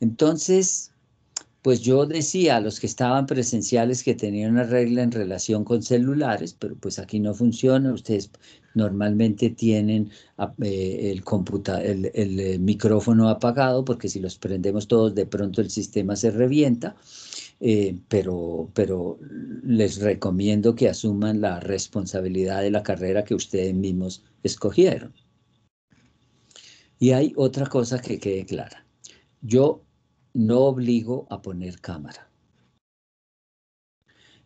Entonces, pues yo decía a los que estaban presenciales que tenían una regla en relación con celulares, pero pues aquí no funciona, ustedes normalmente tienen ah, eh, el, el, eh, micrófono apagado porque si los prendemos todos de pronto el sistema se revienta, eh, pero, pero les recomiendo que asuman la responsabilidad de la carrera que ustedes mismos escogieron. Y hay otra cosa que quede clara. Yo no obligo a poner cámara.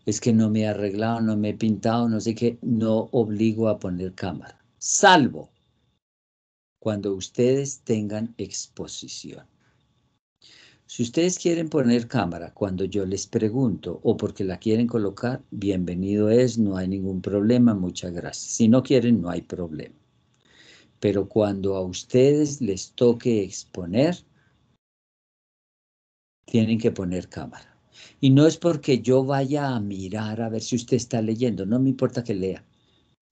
Es que no me he arreglado, no me he pintado, no sé qué, no obligo a poner cámara. Salvo cuando ustedes tengan exposición. Si ustedes quieren poner cámara cuando yo les pregunto o porque la quieren colocar, bienvenido es, no hay ningún problema, muchas gracias. Si no quieren, no hay problema. Pero cuando a ustedes les toque exponer, tienen que poner cámara. Y no es porque yo vaya a mirar a ver si usted está leyendo, no me importa que lea.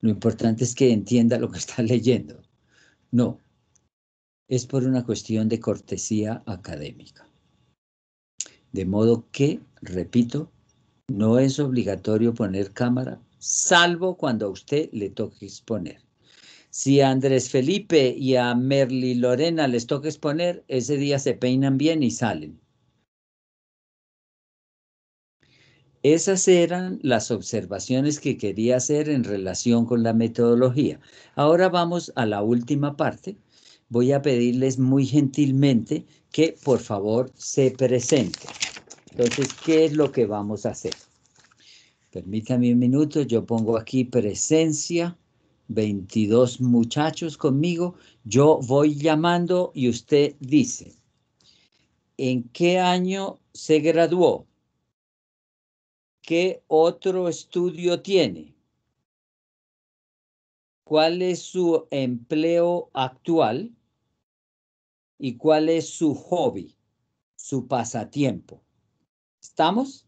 Lo importante es que entienda lo que (laughs) está leyendo. No, es por una cuestión de cortesía académica. De modo que, repito, no es obligatorio poner cámara, salvo cuando a usted le toque exponer. Si a Andrés Felipe y a Merly Lorena les toque exponer, ese día se peinan bien y salen. Esas eran las observaciones que quería hacer en relación con la metodología. Ahora vamos a la última parte. Voy a pedirles muy gentilmente que por favor se presenten. Entonces, ¿qué es lo que vamos a hacer? Permítame un minuto, yo pongo aquí presencia, 22 muchachos conmigo, yo voy llamando y usted dice, ¿en qué año se graduó? ¿qué otro estudio tiene? ¿Cuál es su empleo actual? ¿Y cuál es su hobby, su pasatiempo? ¿Estamos?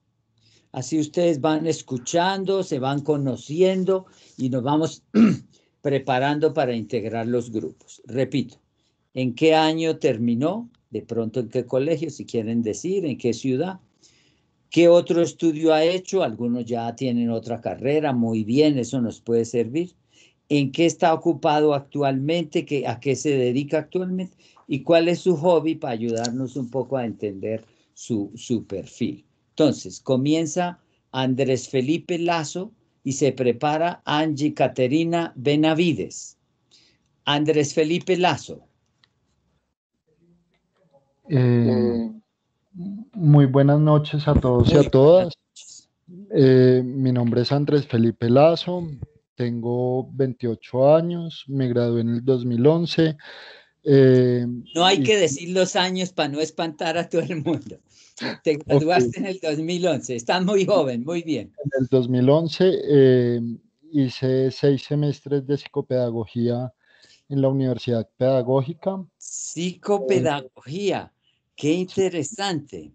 Así ustedes van escuchando, se van conociendo y nos vamos (clears throat) preparando para integrar los grupos. Repito, ¿en qué año terminó? De pronto, ¿en qué colegio? Si quieren decir, ¿en qué ciudad? ¿Qué otro estudio ha hecho? Algunos ya tienen otra carrera, muy bien, eso nos puede servir. ¿En qué está ocupado actualmente? ¿A qué se dedica actualmente? ¿Y cuál es su hobby para ayudarnos un poco a entender su, su perfil? Entonces, comienza Andrés Felipe Lazo y se prepara Angie Caterina Benavides. Andrés Felipe Lazo. Eh, muy buenas noches a todos y a todas. Eh, mi nombre es Andrés Felipe Lazo, tengo 28 años, me gradué en el 2011. Eh, no hay que decir los años para no espantar a todo el mundo. Te graduaste en el 2011, estás muy joven, muy bien. En el 2011 eh, hice seis semestres de psicopedagogía en la Universidad Pedagógica. Psicopedagogía, qué interesante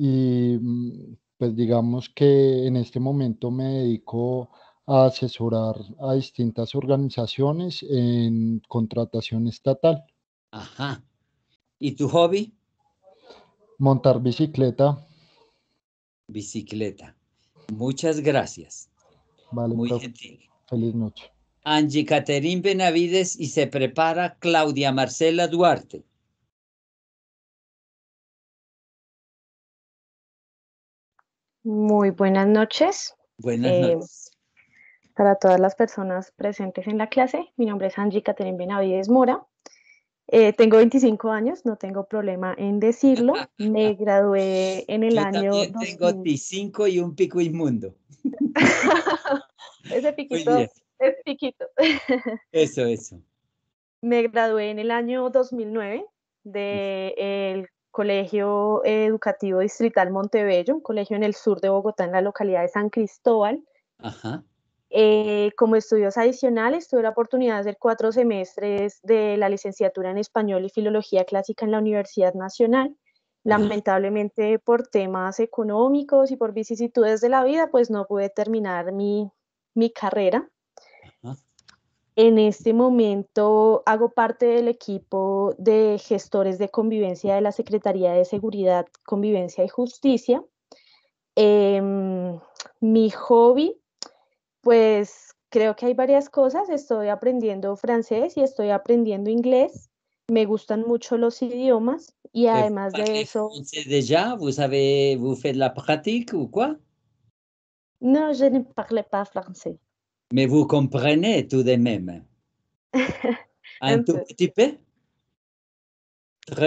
y mm, pues digamos que en este momento me dedico a asesorar a distintas organizaciones en contratación estatal. Ajá. ¿Y tu hobby? Montar bicicleta. Bicicleta. Muchas gracias. Vale, Muy profe. Feliz noche. Angie Caterín Benavides y se prepara Claudia Marcela Duarte. Muy buenas noches. Buenas eh, noches. Para todas las personas presentes en la clase, mi nombre es Angie Caterin Benavides Mora. Eh, tengo 25 años, no tengo problema en decirlo. (laughs) Me gradué en el Yo año. Tengo 25 y un pico inmundo. (laughs) Ese piquito es piquito. (laughs) eso, eso. Me gradué en el año 2009 del el Colegio Educativo Distrital Montebello, un colegio en el sur de Bogotá, en la localidad de San Cristóbal. Eh, como estudios adicionales, tuve la oportunidad de hacer cuatro semestres de la licenciatura en español y filología clásica en la Universidad Nacional. Lamentablemente, por temas económicos y por vicisitudes de la vida, pues no pude terminar mi carrera. En este momento hago parte del equipo de gestores de convivencia de la Secretaría de Seguridad, Convivencia y Justicia. Em, mi hobby, pues creo que hay varias cosas. Estoy aprendiendo francés y estoy aprendiendo inglés. Me gustan mucho los idiomas y eh, además de eso. ya, ¿vos savez, vous la práctica o qué? No, je ne parle pas Mais vous comprenez tout de même. (laughs) Un, tout petit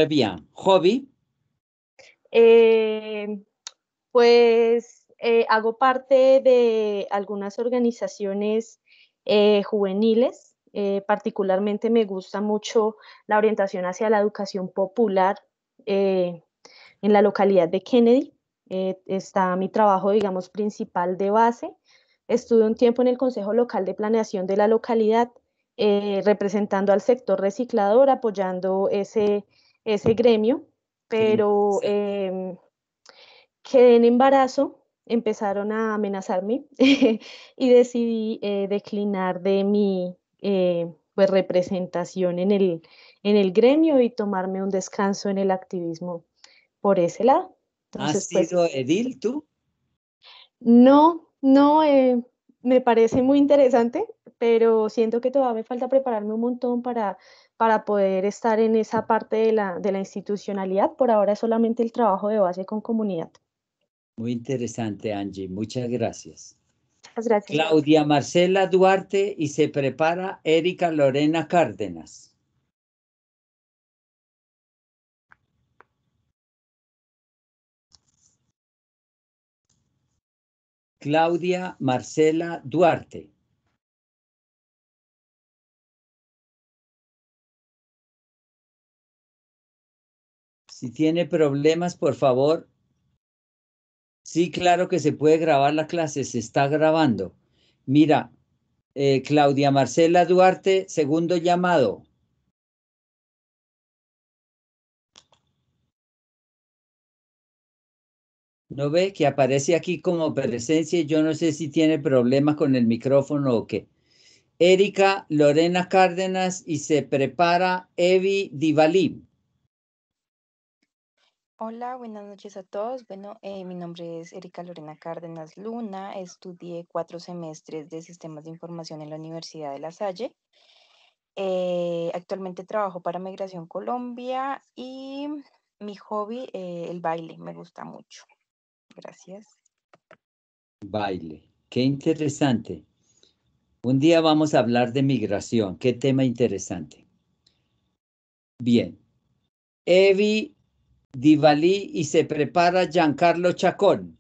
bien. Hobby. Eh, pues eh, hago parte de algunas organizaciones eh, juveniles. particularmente me gusta mucho la orientación hacia la educación popular en la localidad de Kennedy. está mi trabajo, digamos, principal de base. Estuve un tiempo en el Consejo Local de Planeación de la localidad, eh, representando al sector reciclador, apoyando ese, ese gremio, pero em, quedé en embarazo, empezaron a amenazarme (laughs) y decidí eh, declinar de mi eh, pues, representación en el, en el gremio y tomarme un descanso en el activismo por ese lado. ¿Has pues sido edil tú? No, no, eh, me parece muy interesante, pero siento que todavía me falta prepararme un montón para, para poder estar en esa parte de la, de la institucionalidad. Por ahora es solamente el trabajo de base con comunidad. Muy interesante, Angie. Muchas gracias. Muchas gracias. Claudia Marcela Duarte y se prepara Erika Lorena Cárdenas. Claudia Marcela Duarte. Si tiene problemas, por favor. Sí, claro que se puede grabar la clase, se está grabando. Mira, eh, Claudia Marcela Duarte, segundo llamado. ¿No ve que aparece aquí como presencia? Yo no sé si tiene problemas con el micrófono o qué. Erika Lorena Cárdenas y se prepara Evi Divali. Hola, buenas noches a todos. Bueno, eh, mi nombre es Erika Lorena Cárdenas Luna. Estudié cuatro semestres de sistemas de información en la Universidad de La Salle. Eh, actualmente trabajo para Migración Colombia y mi hobby, eh, el baile, me gusta mucho. Gracias. Baile. Qué interesante. Un día vamos a hablar de migración. Qué tema interesante. Bien. Evi Divalí y se prepara Giancarlo Chacón.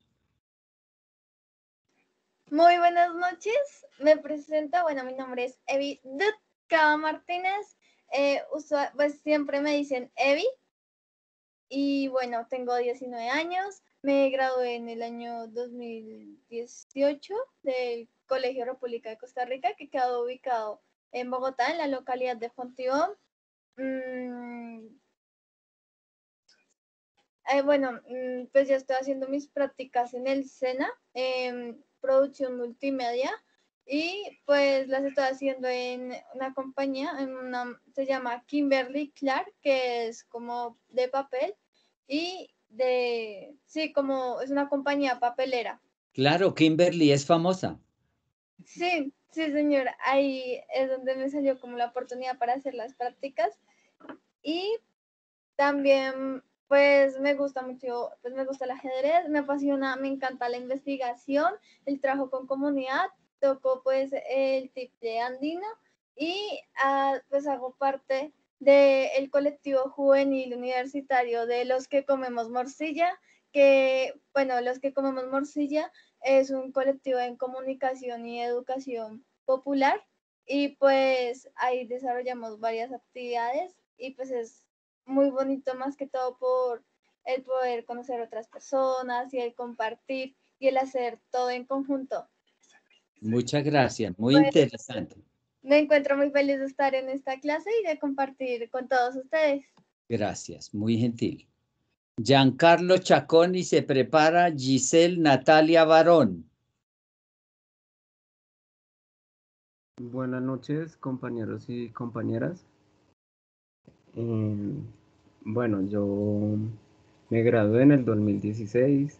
Muy buenas noches. Me presento. Bueno, mi nombre es Evi Dutka Martínez. Eh, pues siempre me dicen Evi. Y bueno, tengo 19 años. Me gradué en el año 2018 del Colegio República de Costa Rica, que quedó ubicado en Bogotá, en la localidad de Fontibón. Mm. bueno, mm, pues ya estoy haciendo mis prácticas en el SENA, en em, producción multimedia, y pues las estoy haciendo en una compañía, se llama Kimberly Clark, que es como de papel, y de, sí, como es una compañía papelera. Claro, Kimberly es famosa. Sí, sí, señor. Ahí es donde me salió como la oportunidad para hacer las prácticas. Y también, pues me gusta mucho, pues me gusta el ajedrez, me apasiona, me encanta la investigación, el trabajo con comunidad, toco pues el tip de andino y ah, pues hago parte del colectivo juvenil universitario de los que comemos morcilla, que, bueno, los que comemos morcilla es un colectivo en comunicación y educación popular y pues ahí desarrollamos varias actividades y pues es muy bonito más que todo por el poder conocer otras personas y el compartir y el hacer todo en conjunto. Muchas gracias, muy pues, interesante. Me encuentro muy feliz de estar en esta clase y de compartir con todos ustedes. Gracias, muy gentil. Giancarlo Chacón y se prepara Giselle Natalia Barón. Buenas noches, compañeros y compañeras. Em, bueno, yo me gradué en el 2016,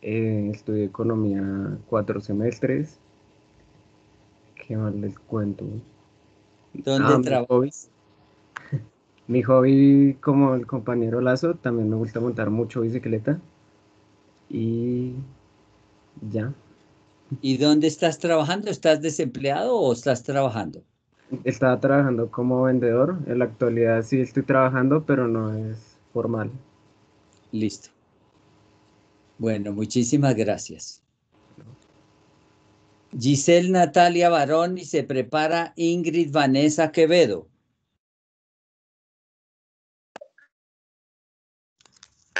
eh, estudié economía cuatro semestres qué cuento. ¿Dónde ah, trabajas? Mi, (laughs) mi hobby, como el compañero Lazo, también me gusta montar mucho bicicleta. Y ya. ¿Y dónde estás trabajando? ¿Estás desempleado o estás trabajando? Estaba trabajando como vendedor. En la actualidad sí estoy trabajando, pero no es formal. Listo. Bueno, muchísimas gracias. Giselle Natalia Barón y se prepara Ingrid Vanessa Quevedo.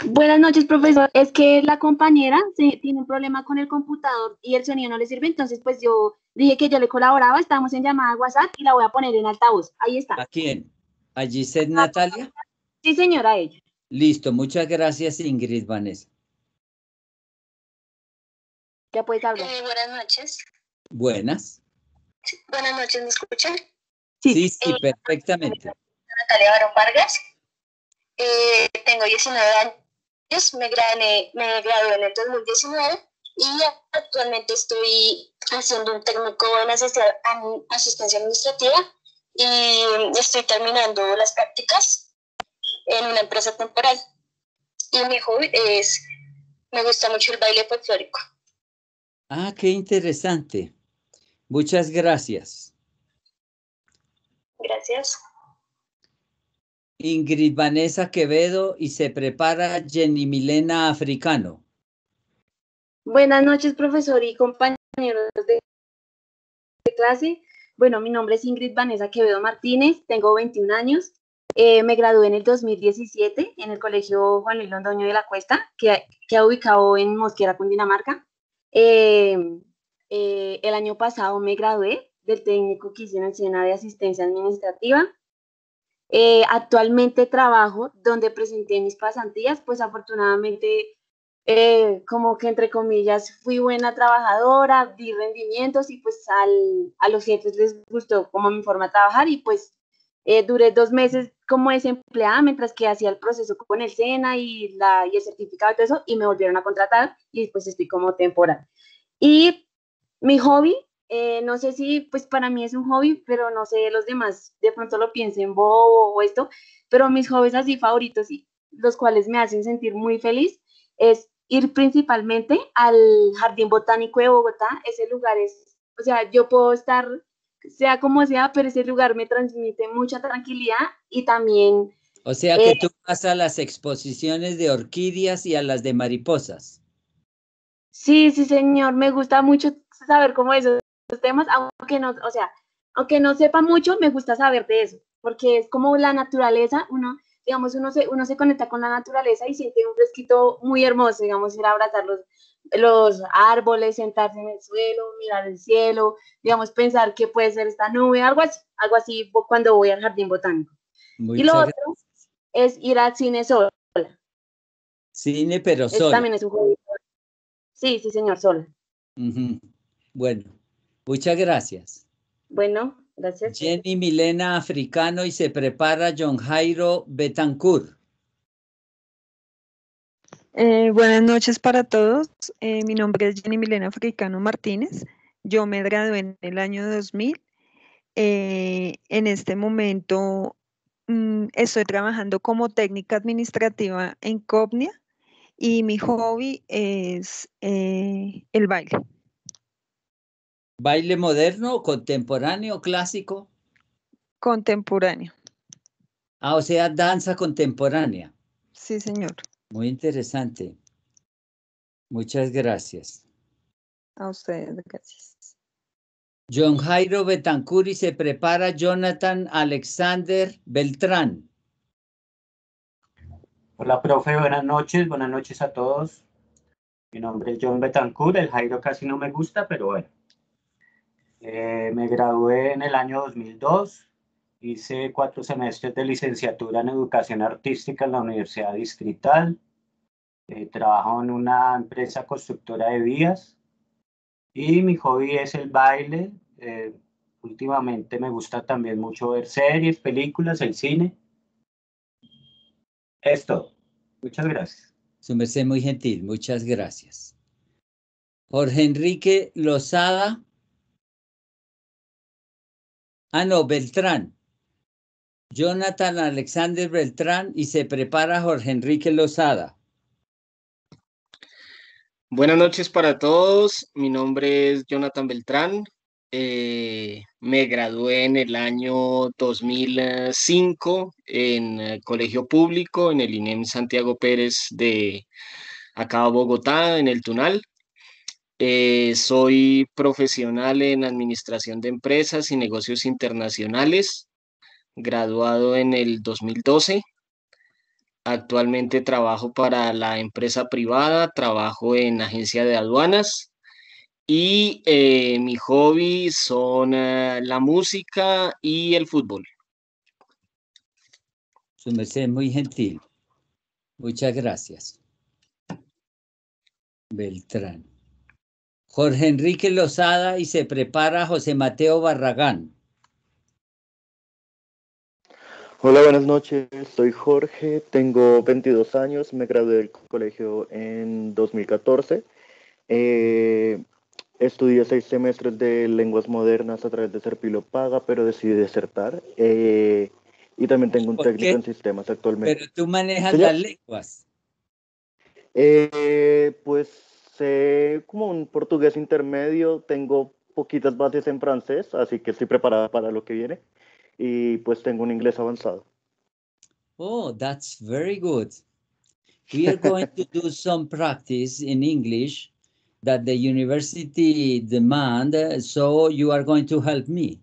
Buenas noches, profesor. Es que la compañera tiene un problema con el computador y el sonido no le sirve, entonces pues yo dije que yo le colaboraba, estábamos en llamada WhatsApp y la voy a poner en altavoz. Ahí está. ¿A quién? ¿A Giselle Natalia? Sí, señora, ella. Listo, muchas gracias, Ingrid Vanessa. Ya puedes hablar. Eh, buenas noches. Buenas. Buenas noches, ¿me escuchan? Sí, sí, perfectamente. Natalia Barón Vargas. Eh, tengo 19 años, me gradué, en el 2019 y actualmente estoy haciendo un técnico en asistencia administrativa y estoy terminando las prácticas en una empresa temporal. Y mi hobby es, me gusta mucho el baile folclórico. Ah, qué interesante. Muchas gracias. Gracias. Ingrid Vanessa Quevedo y se prepara Jenny Milena Africano. Buenas noches, profesor y compañeros de clase. Bueno, mi nombre es Ingrid Vanessa Quevedo Martínez, tengo 21 años. Eh, me gradué en el 2017 en el Colegio Juan Luis Londoño de la Cuesta, que, ha ubicado en Mosquera, Cundinamarca. Eh, eh, el año pasado me gradué del técnico que hice en el SENA de asistencia administrativa. Eh, actualmente trabajo donde presenté mis pasantías, pues afortunadamente, eh, como que entre comillas, fui buena trabajadora, di rendimientos y pues al, a los jefes les gustó como mi forma de trabajar y pues duré dos meses como desempleada mientras que hacía el proceso con el SENA y, la, y el certificado y todo eso y me volvieron a contratar y pues estoy como temporal. Y mi hobby, eh, no sé si pues para mí es un hobby, pero no sé, los demás de pronto lo piensen bobo o esto, pero mis hobbies así favoritos y los cuales me hacen sentir muy feliz es ir principalmente al Jardín Botánico de Bogotá. Ese lugar es, o sea, yo puedo estar, sea como sea, pero ese lugar me transmite mucha tranquilidad y también... O sea que eh, tú vas a las exposiciones de orquídeas y a las de mariposas. Sí, sí, señor, me gusta mucho saber cómo esos temas, aunque no, o sea, aunque no sepa mucho, me gusta saber de eso, porque es como la naturaleza, uno, digamos, uno se, uno se conecta con la naturaleza y siente un fresquito muy hermoso, digamos, ir a abrazar los, los árboles, sentarse en el suelo, mirar el cielo, digamos, pensar qué puede ser esta nube, algo así, algo así cuando voy al jardín botánico. y lo otro es ir al cine sola. Cine, pero sola. también es un juego. Sí, sí, señor, sola. Bueno, muchas gracias. Bueno, gracias. Jenny Milena Africano y se prepara John Jairo Betancourt. Eh, buenas noches para todos. Eh, mi nombre es Jenny Milena Africano Martínez. Yo me gradué en el año 2000. Eh, en este momento mm, estoy trabajando como técnica administrativa en Copnia y mi hobby es el baile. ¿Baile moderno, contemporáneo, clásico? Contemporáneo. Ah, o sea, danza contemporánea. Sí, señor. Muy interesante. Muchas gracias. A ustedes, gracias. John Jairo y se prepara Jonathan Alexander Beltrán. Hola, profe, buenas noches, buenas noches a todos. Mi nombre es John Betancur, el Jairo casi no me gusta, pero bueno. Eh, me gradué en el año 2002, hice cuatro semestres de licenciatura en educación artística en la Universidad Distrital, eh, trabajo en una empresa constructora de vías y mi hobby es el baile. Eh, últimamente me gusta también mucho ver series, películas, el cine. Esto. Muchas gracias. Su merced muy gentil, muchas gracias. Jorge Enrique Lozada, Ah, no, Beltrán. Jonathan Alexander Beltrán y se prepara Jorge Enrique Lozada. Buenas noches para todos. Mi nombre es Jonathan Beltrán. Eh, me gradué en el año 2005 en eh, colegio público, en el INEM Santiago Pérez de acá Bogotá, en el Tunal. Eh, soy profesional en administración de empresas y negocios internacionales, graduado en el 2012. Actualmente trabajo para la empresa privada, trabajo en agencia de aduanas y eh, mi hobby son eh, la música y el fútbol. Su merced muy gentil. Muchas gracias. Beltrán. Jorge Enrique Lozada y se prepara José Mateo Barragán. Hola, buenas noches. Soy Jorge, tengo 22 años, me gradué del colegio en 2014. Eh, estudié seis semestres de lenguas modernas a través de Serpilo Paga, pero decidí desertar. Eh, y también tengo un técnico en sistemas actualmente. Pero tú manejas las lenguas. Eh, pues sé como un portugués intermedio, tengo poquitas bases en francés, así que estoy preparada para lo que viene. Y pues tengo un inglés avanzado. Oh, that's very good. We are going to do (laughs) some practice in English that the university demand, so you are going to help me.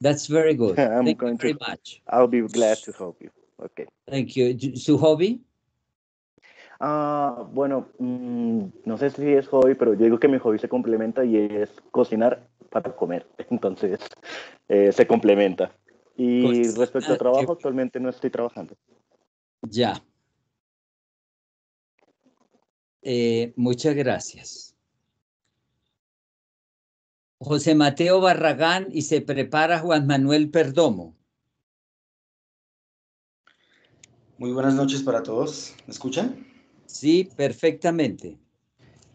That's very good. (laughs) I'm Thank going you very to, much. I'll be glad to help you. Okay. Thank you. Suhobi? Ah, bueno, mm, no sé si es hobby, pero yo digo que mi hobby se complementa y es cocinar para comer. (laughs) Entonces, eh, se complementa. Y pues, respecto al ah, trabajo, actualmente no estoy trabajando. Ya. Eh, muchas gracias. José Mateo Barragán y se prepara Juan Manuel Perdomo. Muy buenas noches para todos. ¿Me escuchan? Sí, perfectamente.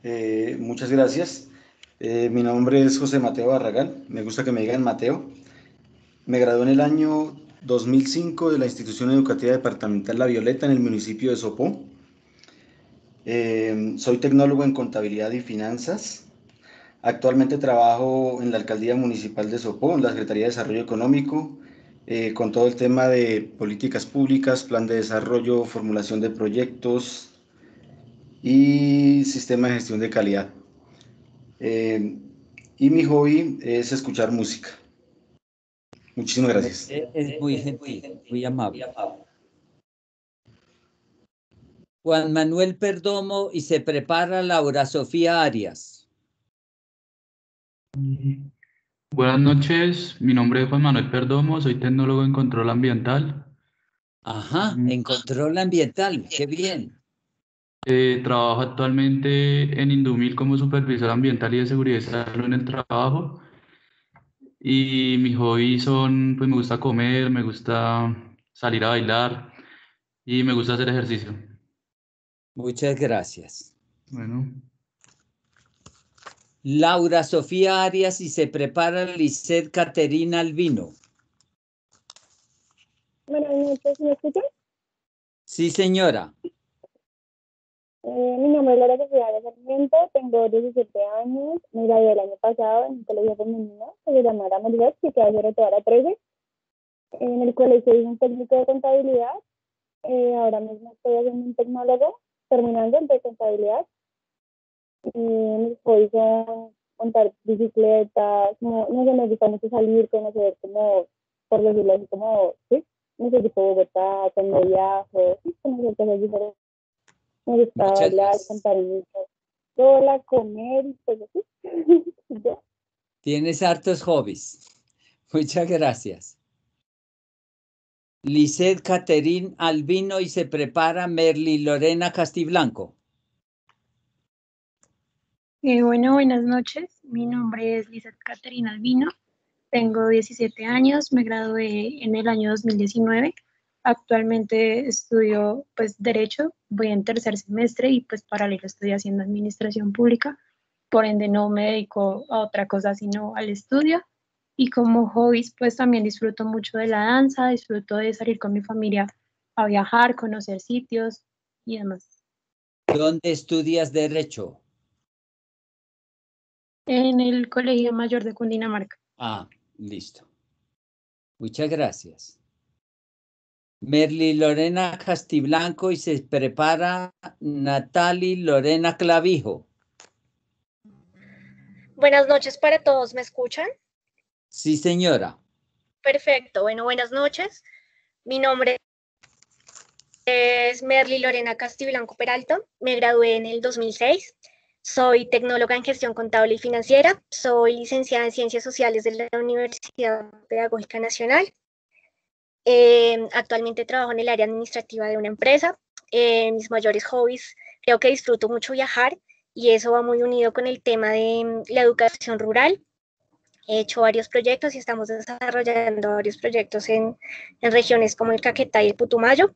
Eh, muchas gracias. Eh, mi nombre es José Mateo Barragán. Me gusta que me digan Mateo. Me gradué en el año 2005 de la Institución Educativa Departamental La Violeta en el municipio de Sopó. Eh, soy tecnólogo en contabilidad y finanzas. Actualmente trabajo en la Alcaldía Municipal de Sopó, en la Secretaría de Desarrollo Económico, con todo el tema de políticas públicas, plan de desarrollo, formulación de proyectos, y sistema de gestión de calidad. Eh, y mi hobby es escuchar música. Muchísimas gracias. Es, muy muy amable. Juan Manuel Perdomo y se prepara Laura Sofía Arias. Buenas noches, mi nombre es Juan Manuel Perdomo, soy tecnólogo en control ambiental. Ajá, en control ambiental, qué bien. Eh, trabajo actualmente en Indumil como supervisor ambiental y de seguridad salud en el trabajo. Y mis hobbies son, pues me gusta comer, me gusta salir a bailar y me gusta hacer ejercicio. Muchas gracias. Bueno. Laura Sofía Arias y se prepara Lisset Caterina Albino. Buenas noches, ¿me escuchan? Sí, señora. Eh, mi nombre es Laura Cecilia Sarmiento, tengo 17 años, me gradué el año pasado en un colegio femenino que se llama Maribel, que queda sobre toda la 13. En el colegio hice un técnico de contabilidad, eh, ahora mismo estoy haciendo un tecnólogo, terminando el de contabilidad. Eh, mis hobbies son montar bicicletas, no, no sé, me gusta mucho salir, conocer como, por decirlo así, como, sí, no sé, tipo Bogotá, cuando viajo, sí, conocer cosas diferentes. Tienes hartos hobbies. Muchas gracias. Lizeth Caterín Albino y se prepara Merly Lorena Castiblanco. Eh, bueno, buenas noches. Mi nombre es Lizeth Caterín Albino. Tengo 17 años. Me gradué en el año 2019 Actualmente estudio pues derecho, voy en tercer semestre y pues paralelo estoy haciendo administración pública, por ende no me dedico a otra cosa sino al estudio y como hobbies pues también disfruto mucho de la danza, disfruto de salir con mi familia a viajar, conocer sitios y demás. ¿Dónde estudias derecho? En el Colegio Mayor de Cundinamarca. Ah, listo. Muchas gracias. Merly Lorena Castiblanco y se prepara Natali Lorena Clavijo. Buenas noches para todos, ¿me escuchan? Sí, señora. Perfecto, bueno, buenas noches. Mi nombre es Merly Lorena Castiblanco Peralta, me gradué en el 2006. Soy tecnóloga en gestión contable y financiera, soy licenciada en ciencias sociales de la Universidad Pedagógica Nacional Em, actualmente trabajo en el área administrativa de una empresa. mis mayores hobbies, creo que disfruto mucho viajar y eso va muy unido con el tema de em, la educación rural. He hecho varios proyectos y estamos desarrollando varios proyectos en, regiones como el Caquetá y el Putumayo.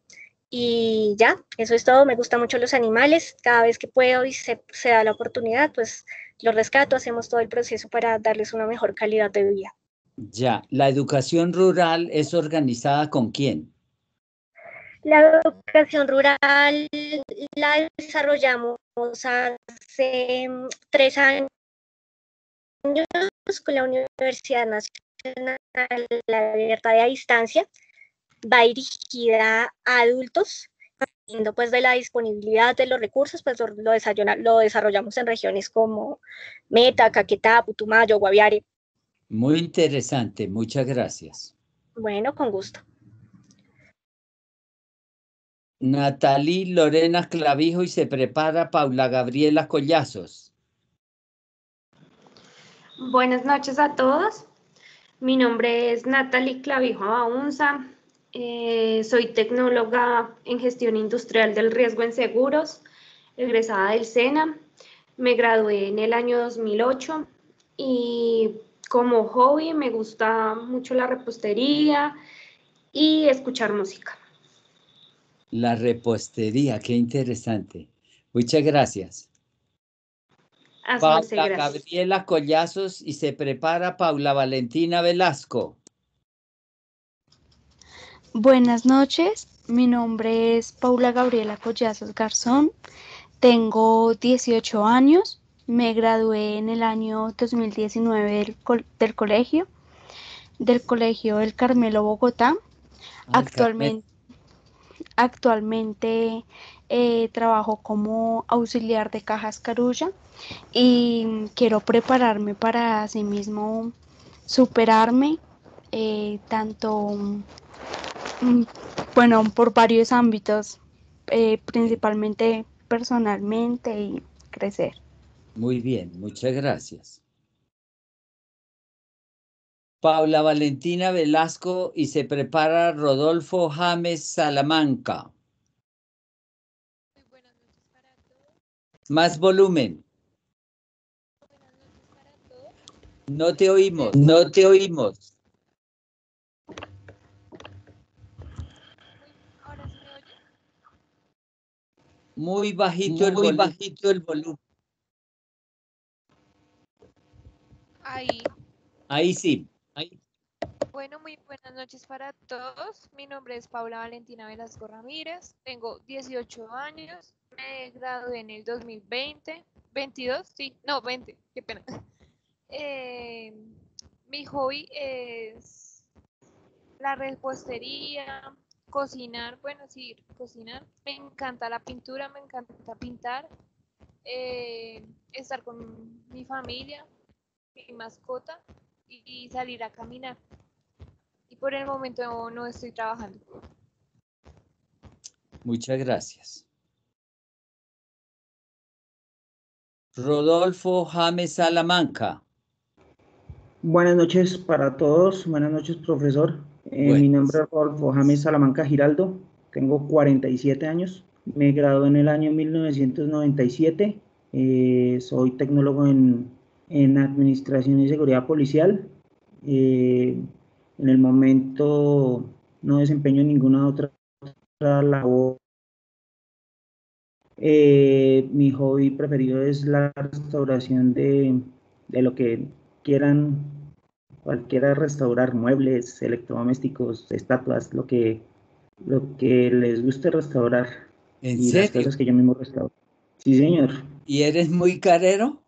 Y ya, eso es todo. Me gustan mucho los animales. Cada vez que puedo y se da la oportunidad, pues los rescato, hacemos todo el proceso para darles una mejor calidad de vida. Ya, ¿la educación rural es organizada con quién? La educación rural la desarrollamos hace mm, tres años con la Universidad Nacional la Libertad de a Distancia. Va dirigida a adultos, partiendo pues de la disponibilidad de los recursos, pues lo, lo desarrollamos en regiones como Meta, Caquetá, Putumayo, Guaviare. Muy interesante, muchas gracias. Bueno, con gusto. Natalie Lorena Clavijo y se prepara Paula Gabriela Collazos. Buenas noches a todos. Mi nombre es Natalie Clavijo Abaunza. Eh, soy tecnóloga en gestión industrial del riesgo en seguros, egresada del SENA. Me gradué en el año 2008 y como hobby me gusta mucho la repostería y escuchar música. La repostería, qué interesante. Muchas gracias. Gabriela Collazos y se prepara Paula Valentina Velasco. Buenas noches, mi nombre es Paula Gabriela Collazos Garzón, tengo 18 años, me gradué en el año 2019 del, colegio, del colegio del Carmelo Bogotá. Ah, actualmente, actualmente eh, trabajo como auxiliar de cajas Carulla y quiero prepararme para mismo superarme eh, tanto, mm, bueno, por varios ámbitos, eh, principalmente personalmente y crecer. Muy bien, muchas gracias. Paula Valentina Velasco y se prepara Rodolfo James Salamanca. Más volumen. No te oímos, no te oímos. Muy bajito, muy bajito el volumen. Ahí. Ahí sí. Bueno, muy buenas noches para todos. Mi nombre es Paula Valentina Velasco Ramírez. Tengo 18 años. Me gradué en el 2020. 22, sí. No, 20. Qué pena. (laughs) Eh, mi hobby es la repostería, cocinar, bueno, sí, cocinar. Me encanta la pintura, me encanta pintar, eh, estar con mi familia, mi mascota y salir a caminar. Y por el momento no estoy trabajando. Muchas gracias. Rodolfo James Salamanca. Buenas noches para todos. Buenas noches, profesor. Eh, mi nombre es Rodolfo James Salamanca Giraldo. Tengo 47 años. Me gradué en el año 1997. Eh, soy tecnólogo en en Administración y Seguridad Policial. Eh, en el momento no desempeño ninguna otra, labor. Eh, mi hobby preferido es la restauración de, de lo que quieran, cualquiera restaurar muebles, electrodomésticos, estatuas, lo que, lo que les guste restaurar. y las cosas que yo mismo restauro. Sí, señor. ¿Y eres muy carero?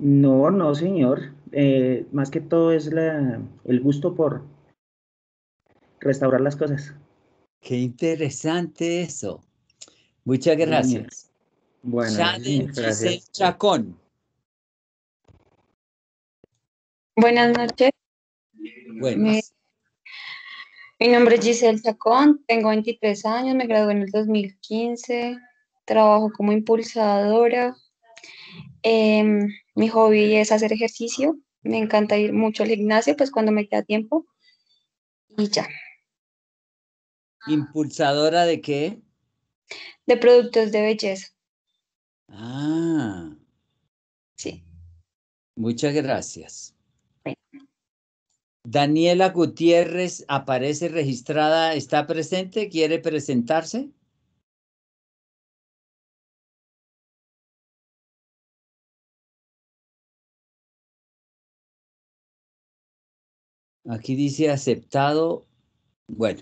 No, no, señor. Eh, más que todo es el gusto por restaurar las cosas. Qué interesante eso. Muchas gracias. Bueno, gracias. Chacón. Buenas noches. Buenas. Mi, mi nombre es Giselle Chacón, tengo 23 años, me gradué en el 2015, trabajo como impulsadora, Em, mi hobby es hacer ejercicio. Me encanta ir mucho al gimnasio, pues cuando me queda tiempo. Y ya. ¿Impulsadora de qué? De productos de belleza. Ah. Sí. Muchas gracias. Daniela Gutiérrez aparece registrada, ¿está presente? ¿Quiere presentarse? Aquí dice aceptado. Bueno,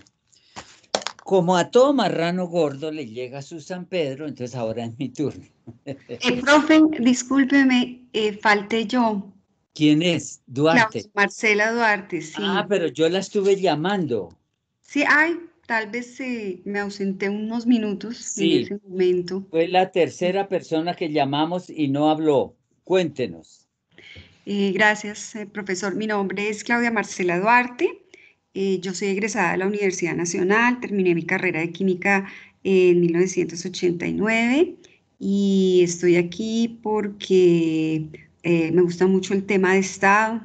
como a todo marrano gordo le llega su San Pedro, entonces ahora es mi turno. (laughs) Eh, profe, discúlpeme, eh, falté yo. ¿Quién es? Duarte. Marcela Duarte, sí. Ah, pero yo la estuve llamando. Sí, ay, tal vez eh, me ausenté unos minutos en ese momento. Fue la tercera persona que llamamos y no habló. Cuéntenos. Eh, gracias, eh, profesor. Mi nombre es Claudia Marcela Duarte. Eh, yo soy egresada de la Universidad Nacional, terminé mi carrera de química en 1989 y estoy aquí porque me gusta mucho el tema de Estado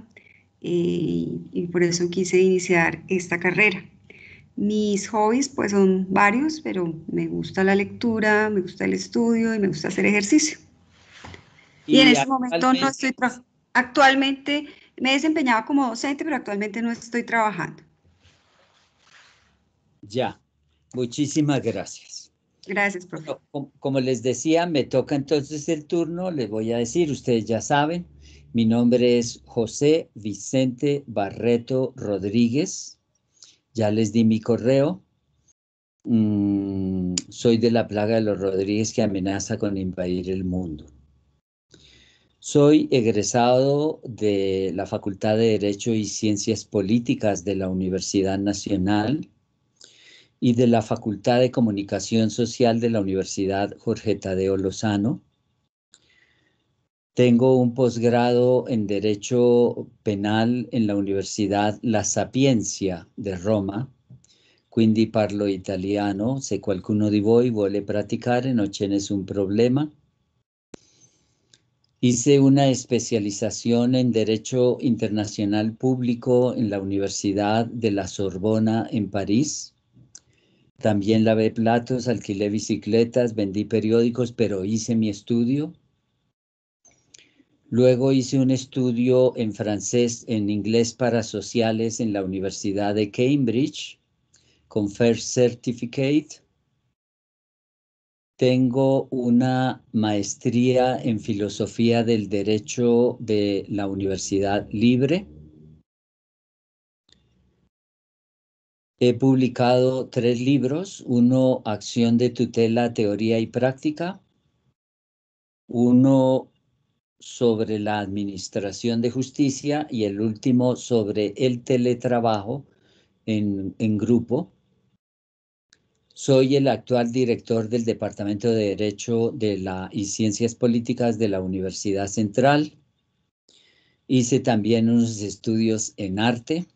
y por eso quise iniciar esta carrera. Mis hobbies pues son varios, pero me gusta la lectura, me gusta el estudio y me gusta hacer ejercicio. Y, en este momento no estoy trabajando Actualmente me desempeñaba como docente, pero actualmente no estoy trabajando. Ya, muchísimas gracias. Gracias, profesor. como, les decía, me toca entonces el turno, les voy a decir, ustedes ya saben, mi nombre es José Vicente Barreto Rodríguez, ya les di mi correo, mm, soy de la plaga de los Rodríguez que amenaza con invadir el mundo. Soy egresado de la Facultad de Derecho y Ciencias Políticas de la Universidad Nacional y de la Facultad de Comunicación Social de la Universidad Jorge Tadeo Lozano. Tengo un posgrado en Derecho Penal en la Universidad La Sapiencia de Roma. Quindi parlo italiano, se qualcuno di voi vuole praticare, no es un problema. Hice una especialización en Derecho Internacional Público en la Universidad de la Sorbona en París. También lavé platos, alquilé bicicletas, vendí periódicos, pero hice mi estudio. Luego hice un estudio en francés, en inglés para sociales en la Universidad de Cambridge, con First Certificate. Tengo una maestría en filosofía del derecho de la Universidad Libre. He publicado tres libros, uno Acción de tutela, teoría y práctica, uno sobre la administración de justicia y el último sobre el teletrabajo en, en grupo. Soy el actual director del Departamento de Derecho de la, y Ciencias Políticas de la Universidad Central. Hice también unos estudios en arte.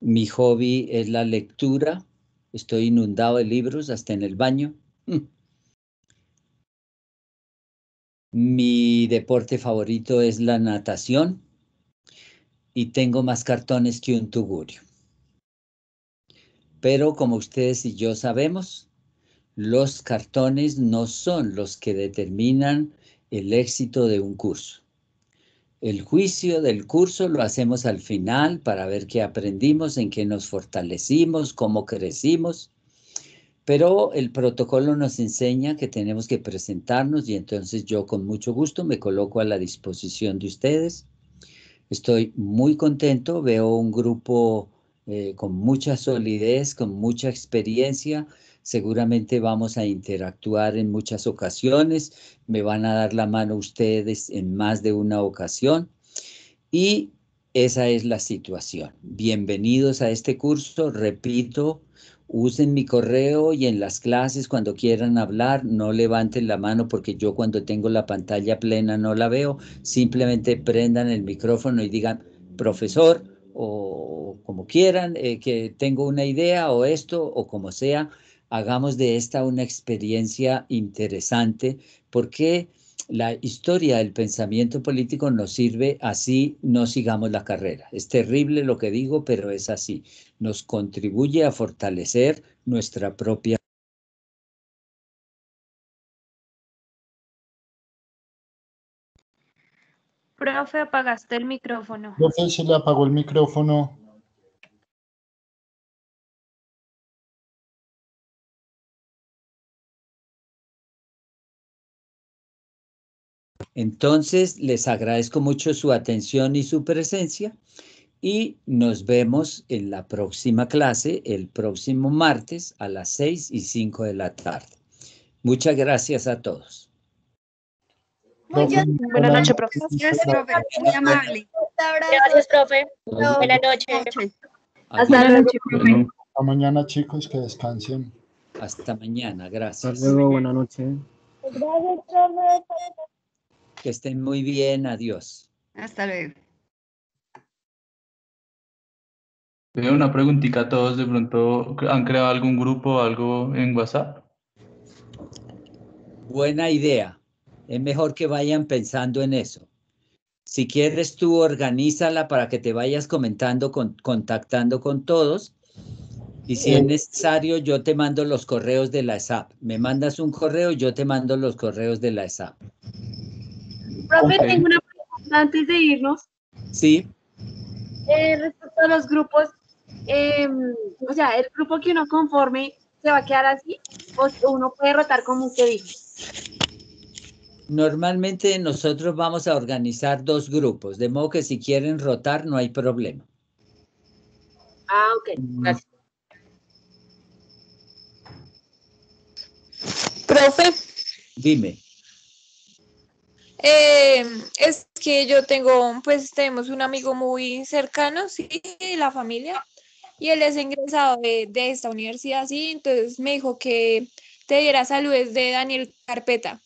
Mi hobby es la lectura. Estoy inundado de libros hasta en el baño. Mm. Mi deporte favorito es la natación y tengo más cartones que un tugurio. Pero como ustedes y yo sabemos, los cartones no son los que determinan el éxito de un curso. El juicio del curso lo hacemos al final para ver qué aprendimos, en qué nos fortalecimos, cómo crecimos. Pero el protocolo nos enseña que tenemos que presentarnos y entonces yo con mucho gusto me coloco a la disposición de ustedes. Estoy muy contento, veo un grupo eh, con mucha solidez, con mucha experiencia. Seguramente vamos a interactuar en muchas ocasiones. Me van a dar la mano ustedes en más de una ocasión. Y esa es la situación. Bienvenidos a este curso. Repito, usen mi correo y en las clases cuando quieran hablar, no levanten la mano porque yo cuando tengo la pantalla plena no la veo. Simplemente prendan el micrófono y digan, profesor, o como quieran, eh, que tengo una idea o esto o como sea, hagamos de esta una experiencia interesante porque la historia del pensamiento político nos sirve así no sigamos la carrera. Es terrible lo que digo, pero es así. Nos contribuye a fortalecer nuestra propia Profe, apagaste el micrófono. Profe, se le apagó el micrófono. Entonces, les agradezco mucho su atención y su presencia y nos vemos en la próxima clase, el próximo martes a las 6 y 5 de la tarde. Muchas gracias a todos. Buenas noches, profe. Gracias, profe. Muy amable. Gracias, profe. Buenas noches. Hasta Hasta mañana, chicos, que descansen. Hasta mañana, gracias. Hasta luego, buenas noches. Gracias, profe. Que estén muy bien, adiós. Hasta luego. Tengo una preguntita a todos, de pronto, ¿han creado algún grupo o algo en WhatsApp? Buena idea es mejor que vayan pensando en eso. Si quieres tú, organízala para que te vayas comentando, con, contactando con todos. Y si es eh, necesario, yo te mando los correos de la SAP. Me mandas un correo, yo te mando los correos de la SAP. Profe, tengo una pregunta antes de irnos. Sí. Eh, respecto a los grupos, em, o sea, el grupo que uno conforme se va a quedar así, o uno puede rotar como usted dijo. Normalmente nosotros vamos a organizar dos grupos, de modo que si quieren rotar no hay problema. Ah, ok. Mm. Gracias. Profe. Dime. Eh, es que yo tengo, pues tenemos un amigo muy cercano, sí, la familia, y él es ingresado de, de esta universidad, sí, entonces me dijo que te diera saludos de Daniel Carpeta.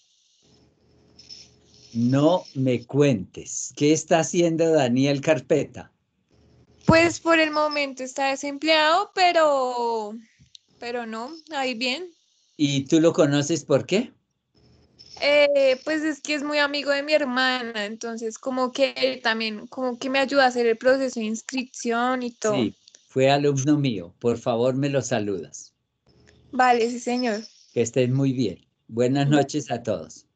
No me cuentes, ¿qué está haciendo Daniel Carpeta? Pues por el momento está desempleado, pero, pero no, ahí bien. ¿Y tú lo conoces por qué? Eh, pues es que es muy amigo de mi hermana, entonces como que también, como que me ayuda a hacer el proceso de inscripción y todo. Sí, fue alumno mío, por favor me lo saludas. Vale, sí señor. Que estén muy bien. Buenas noches a todos.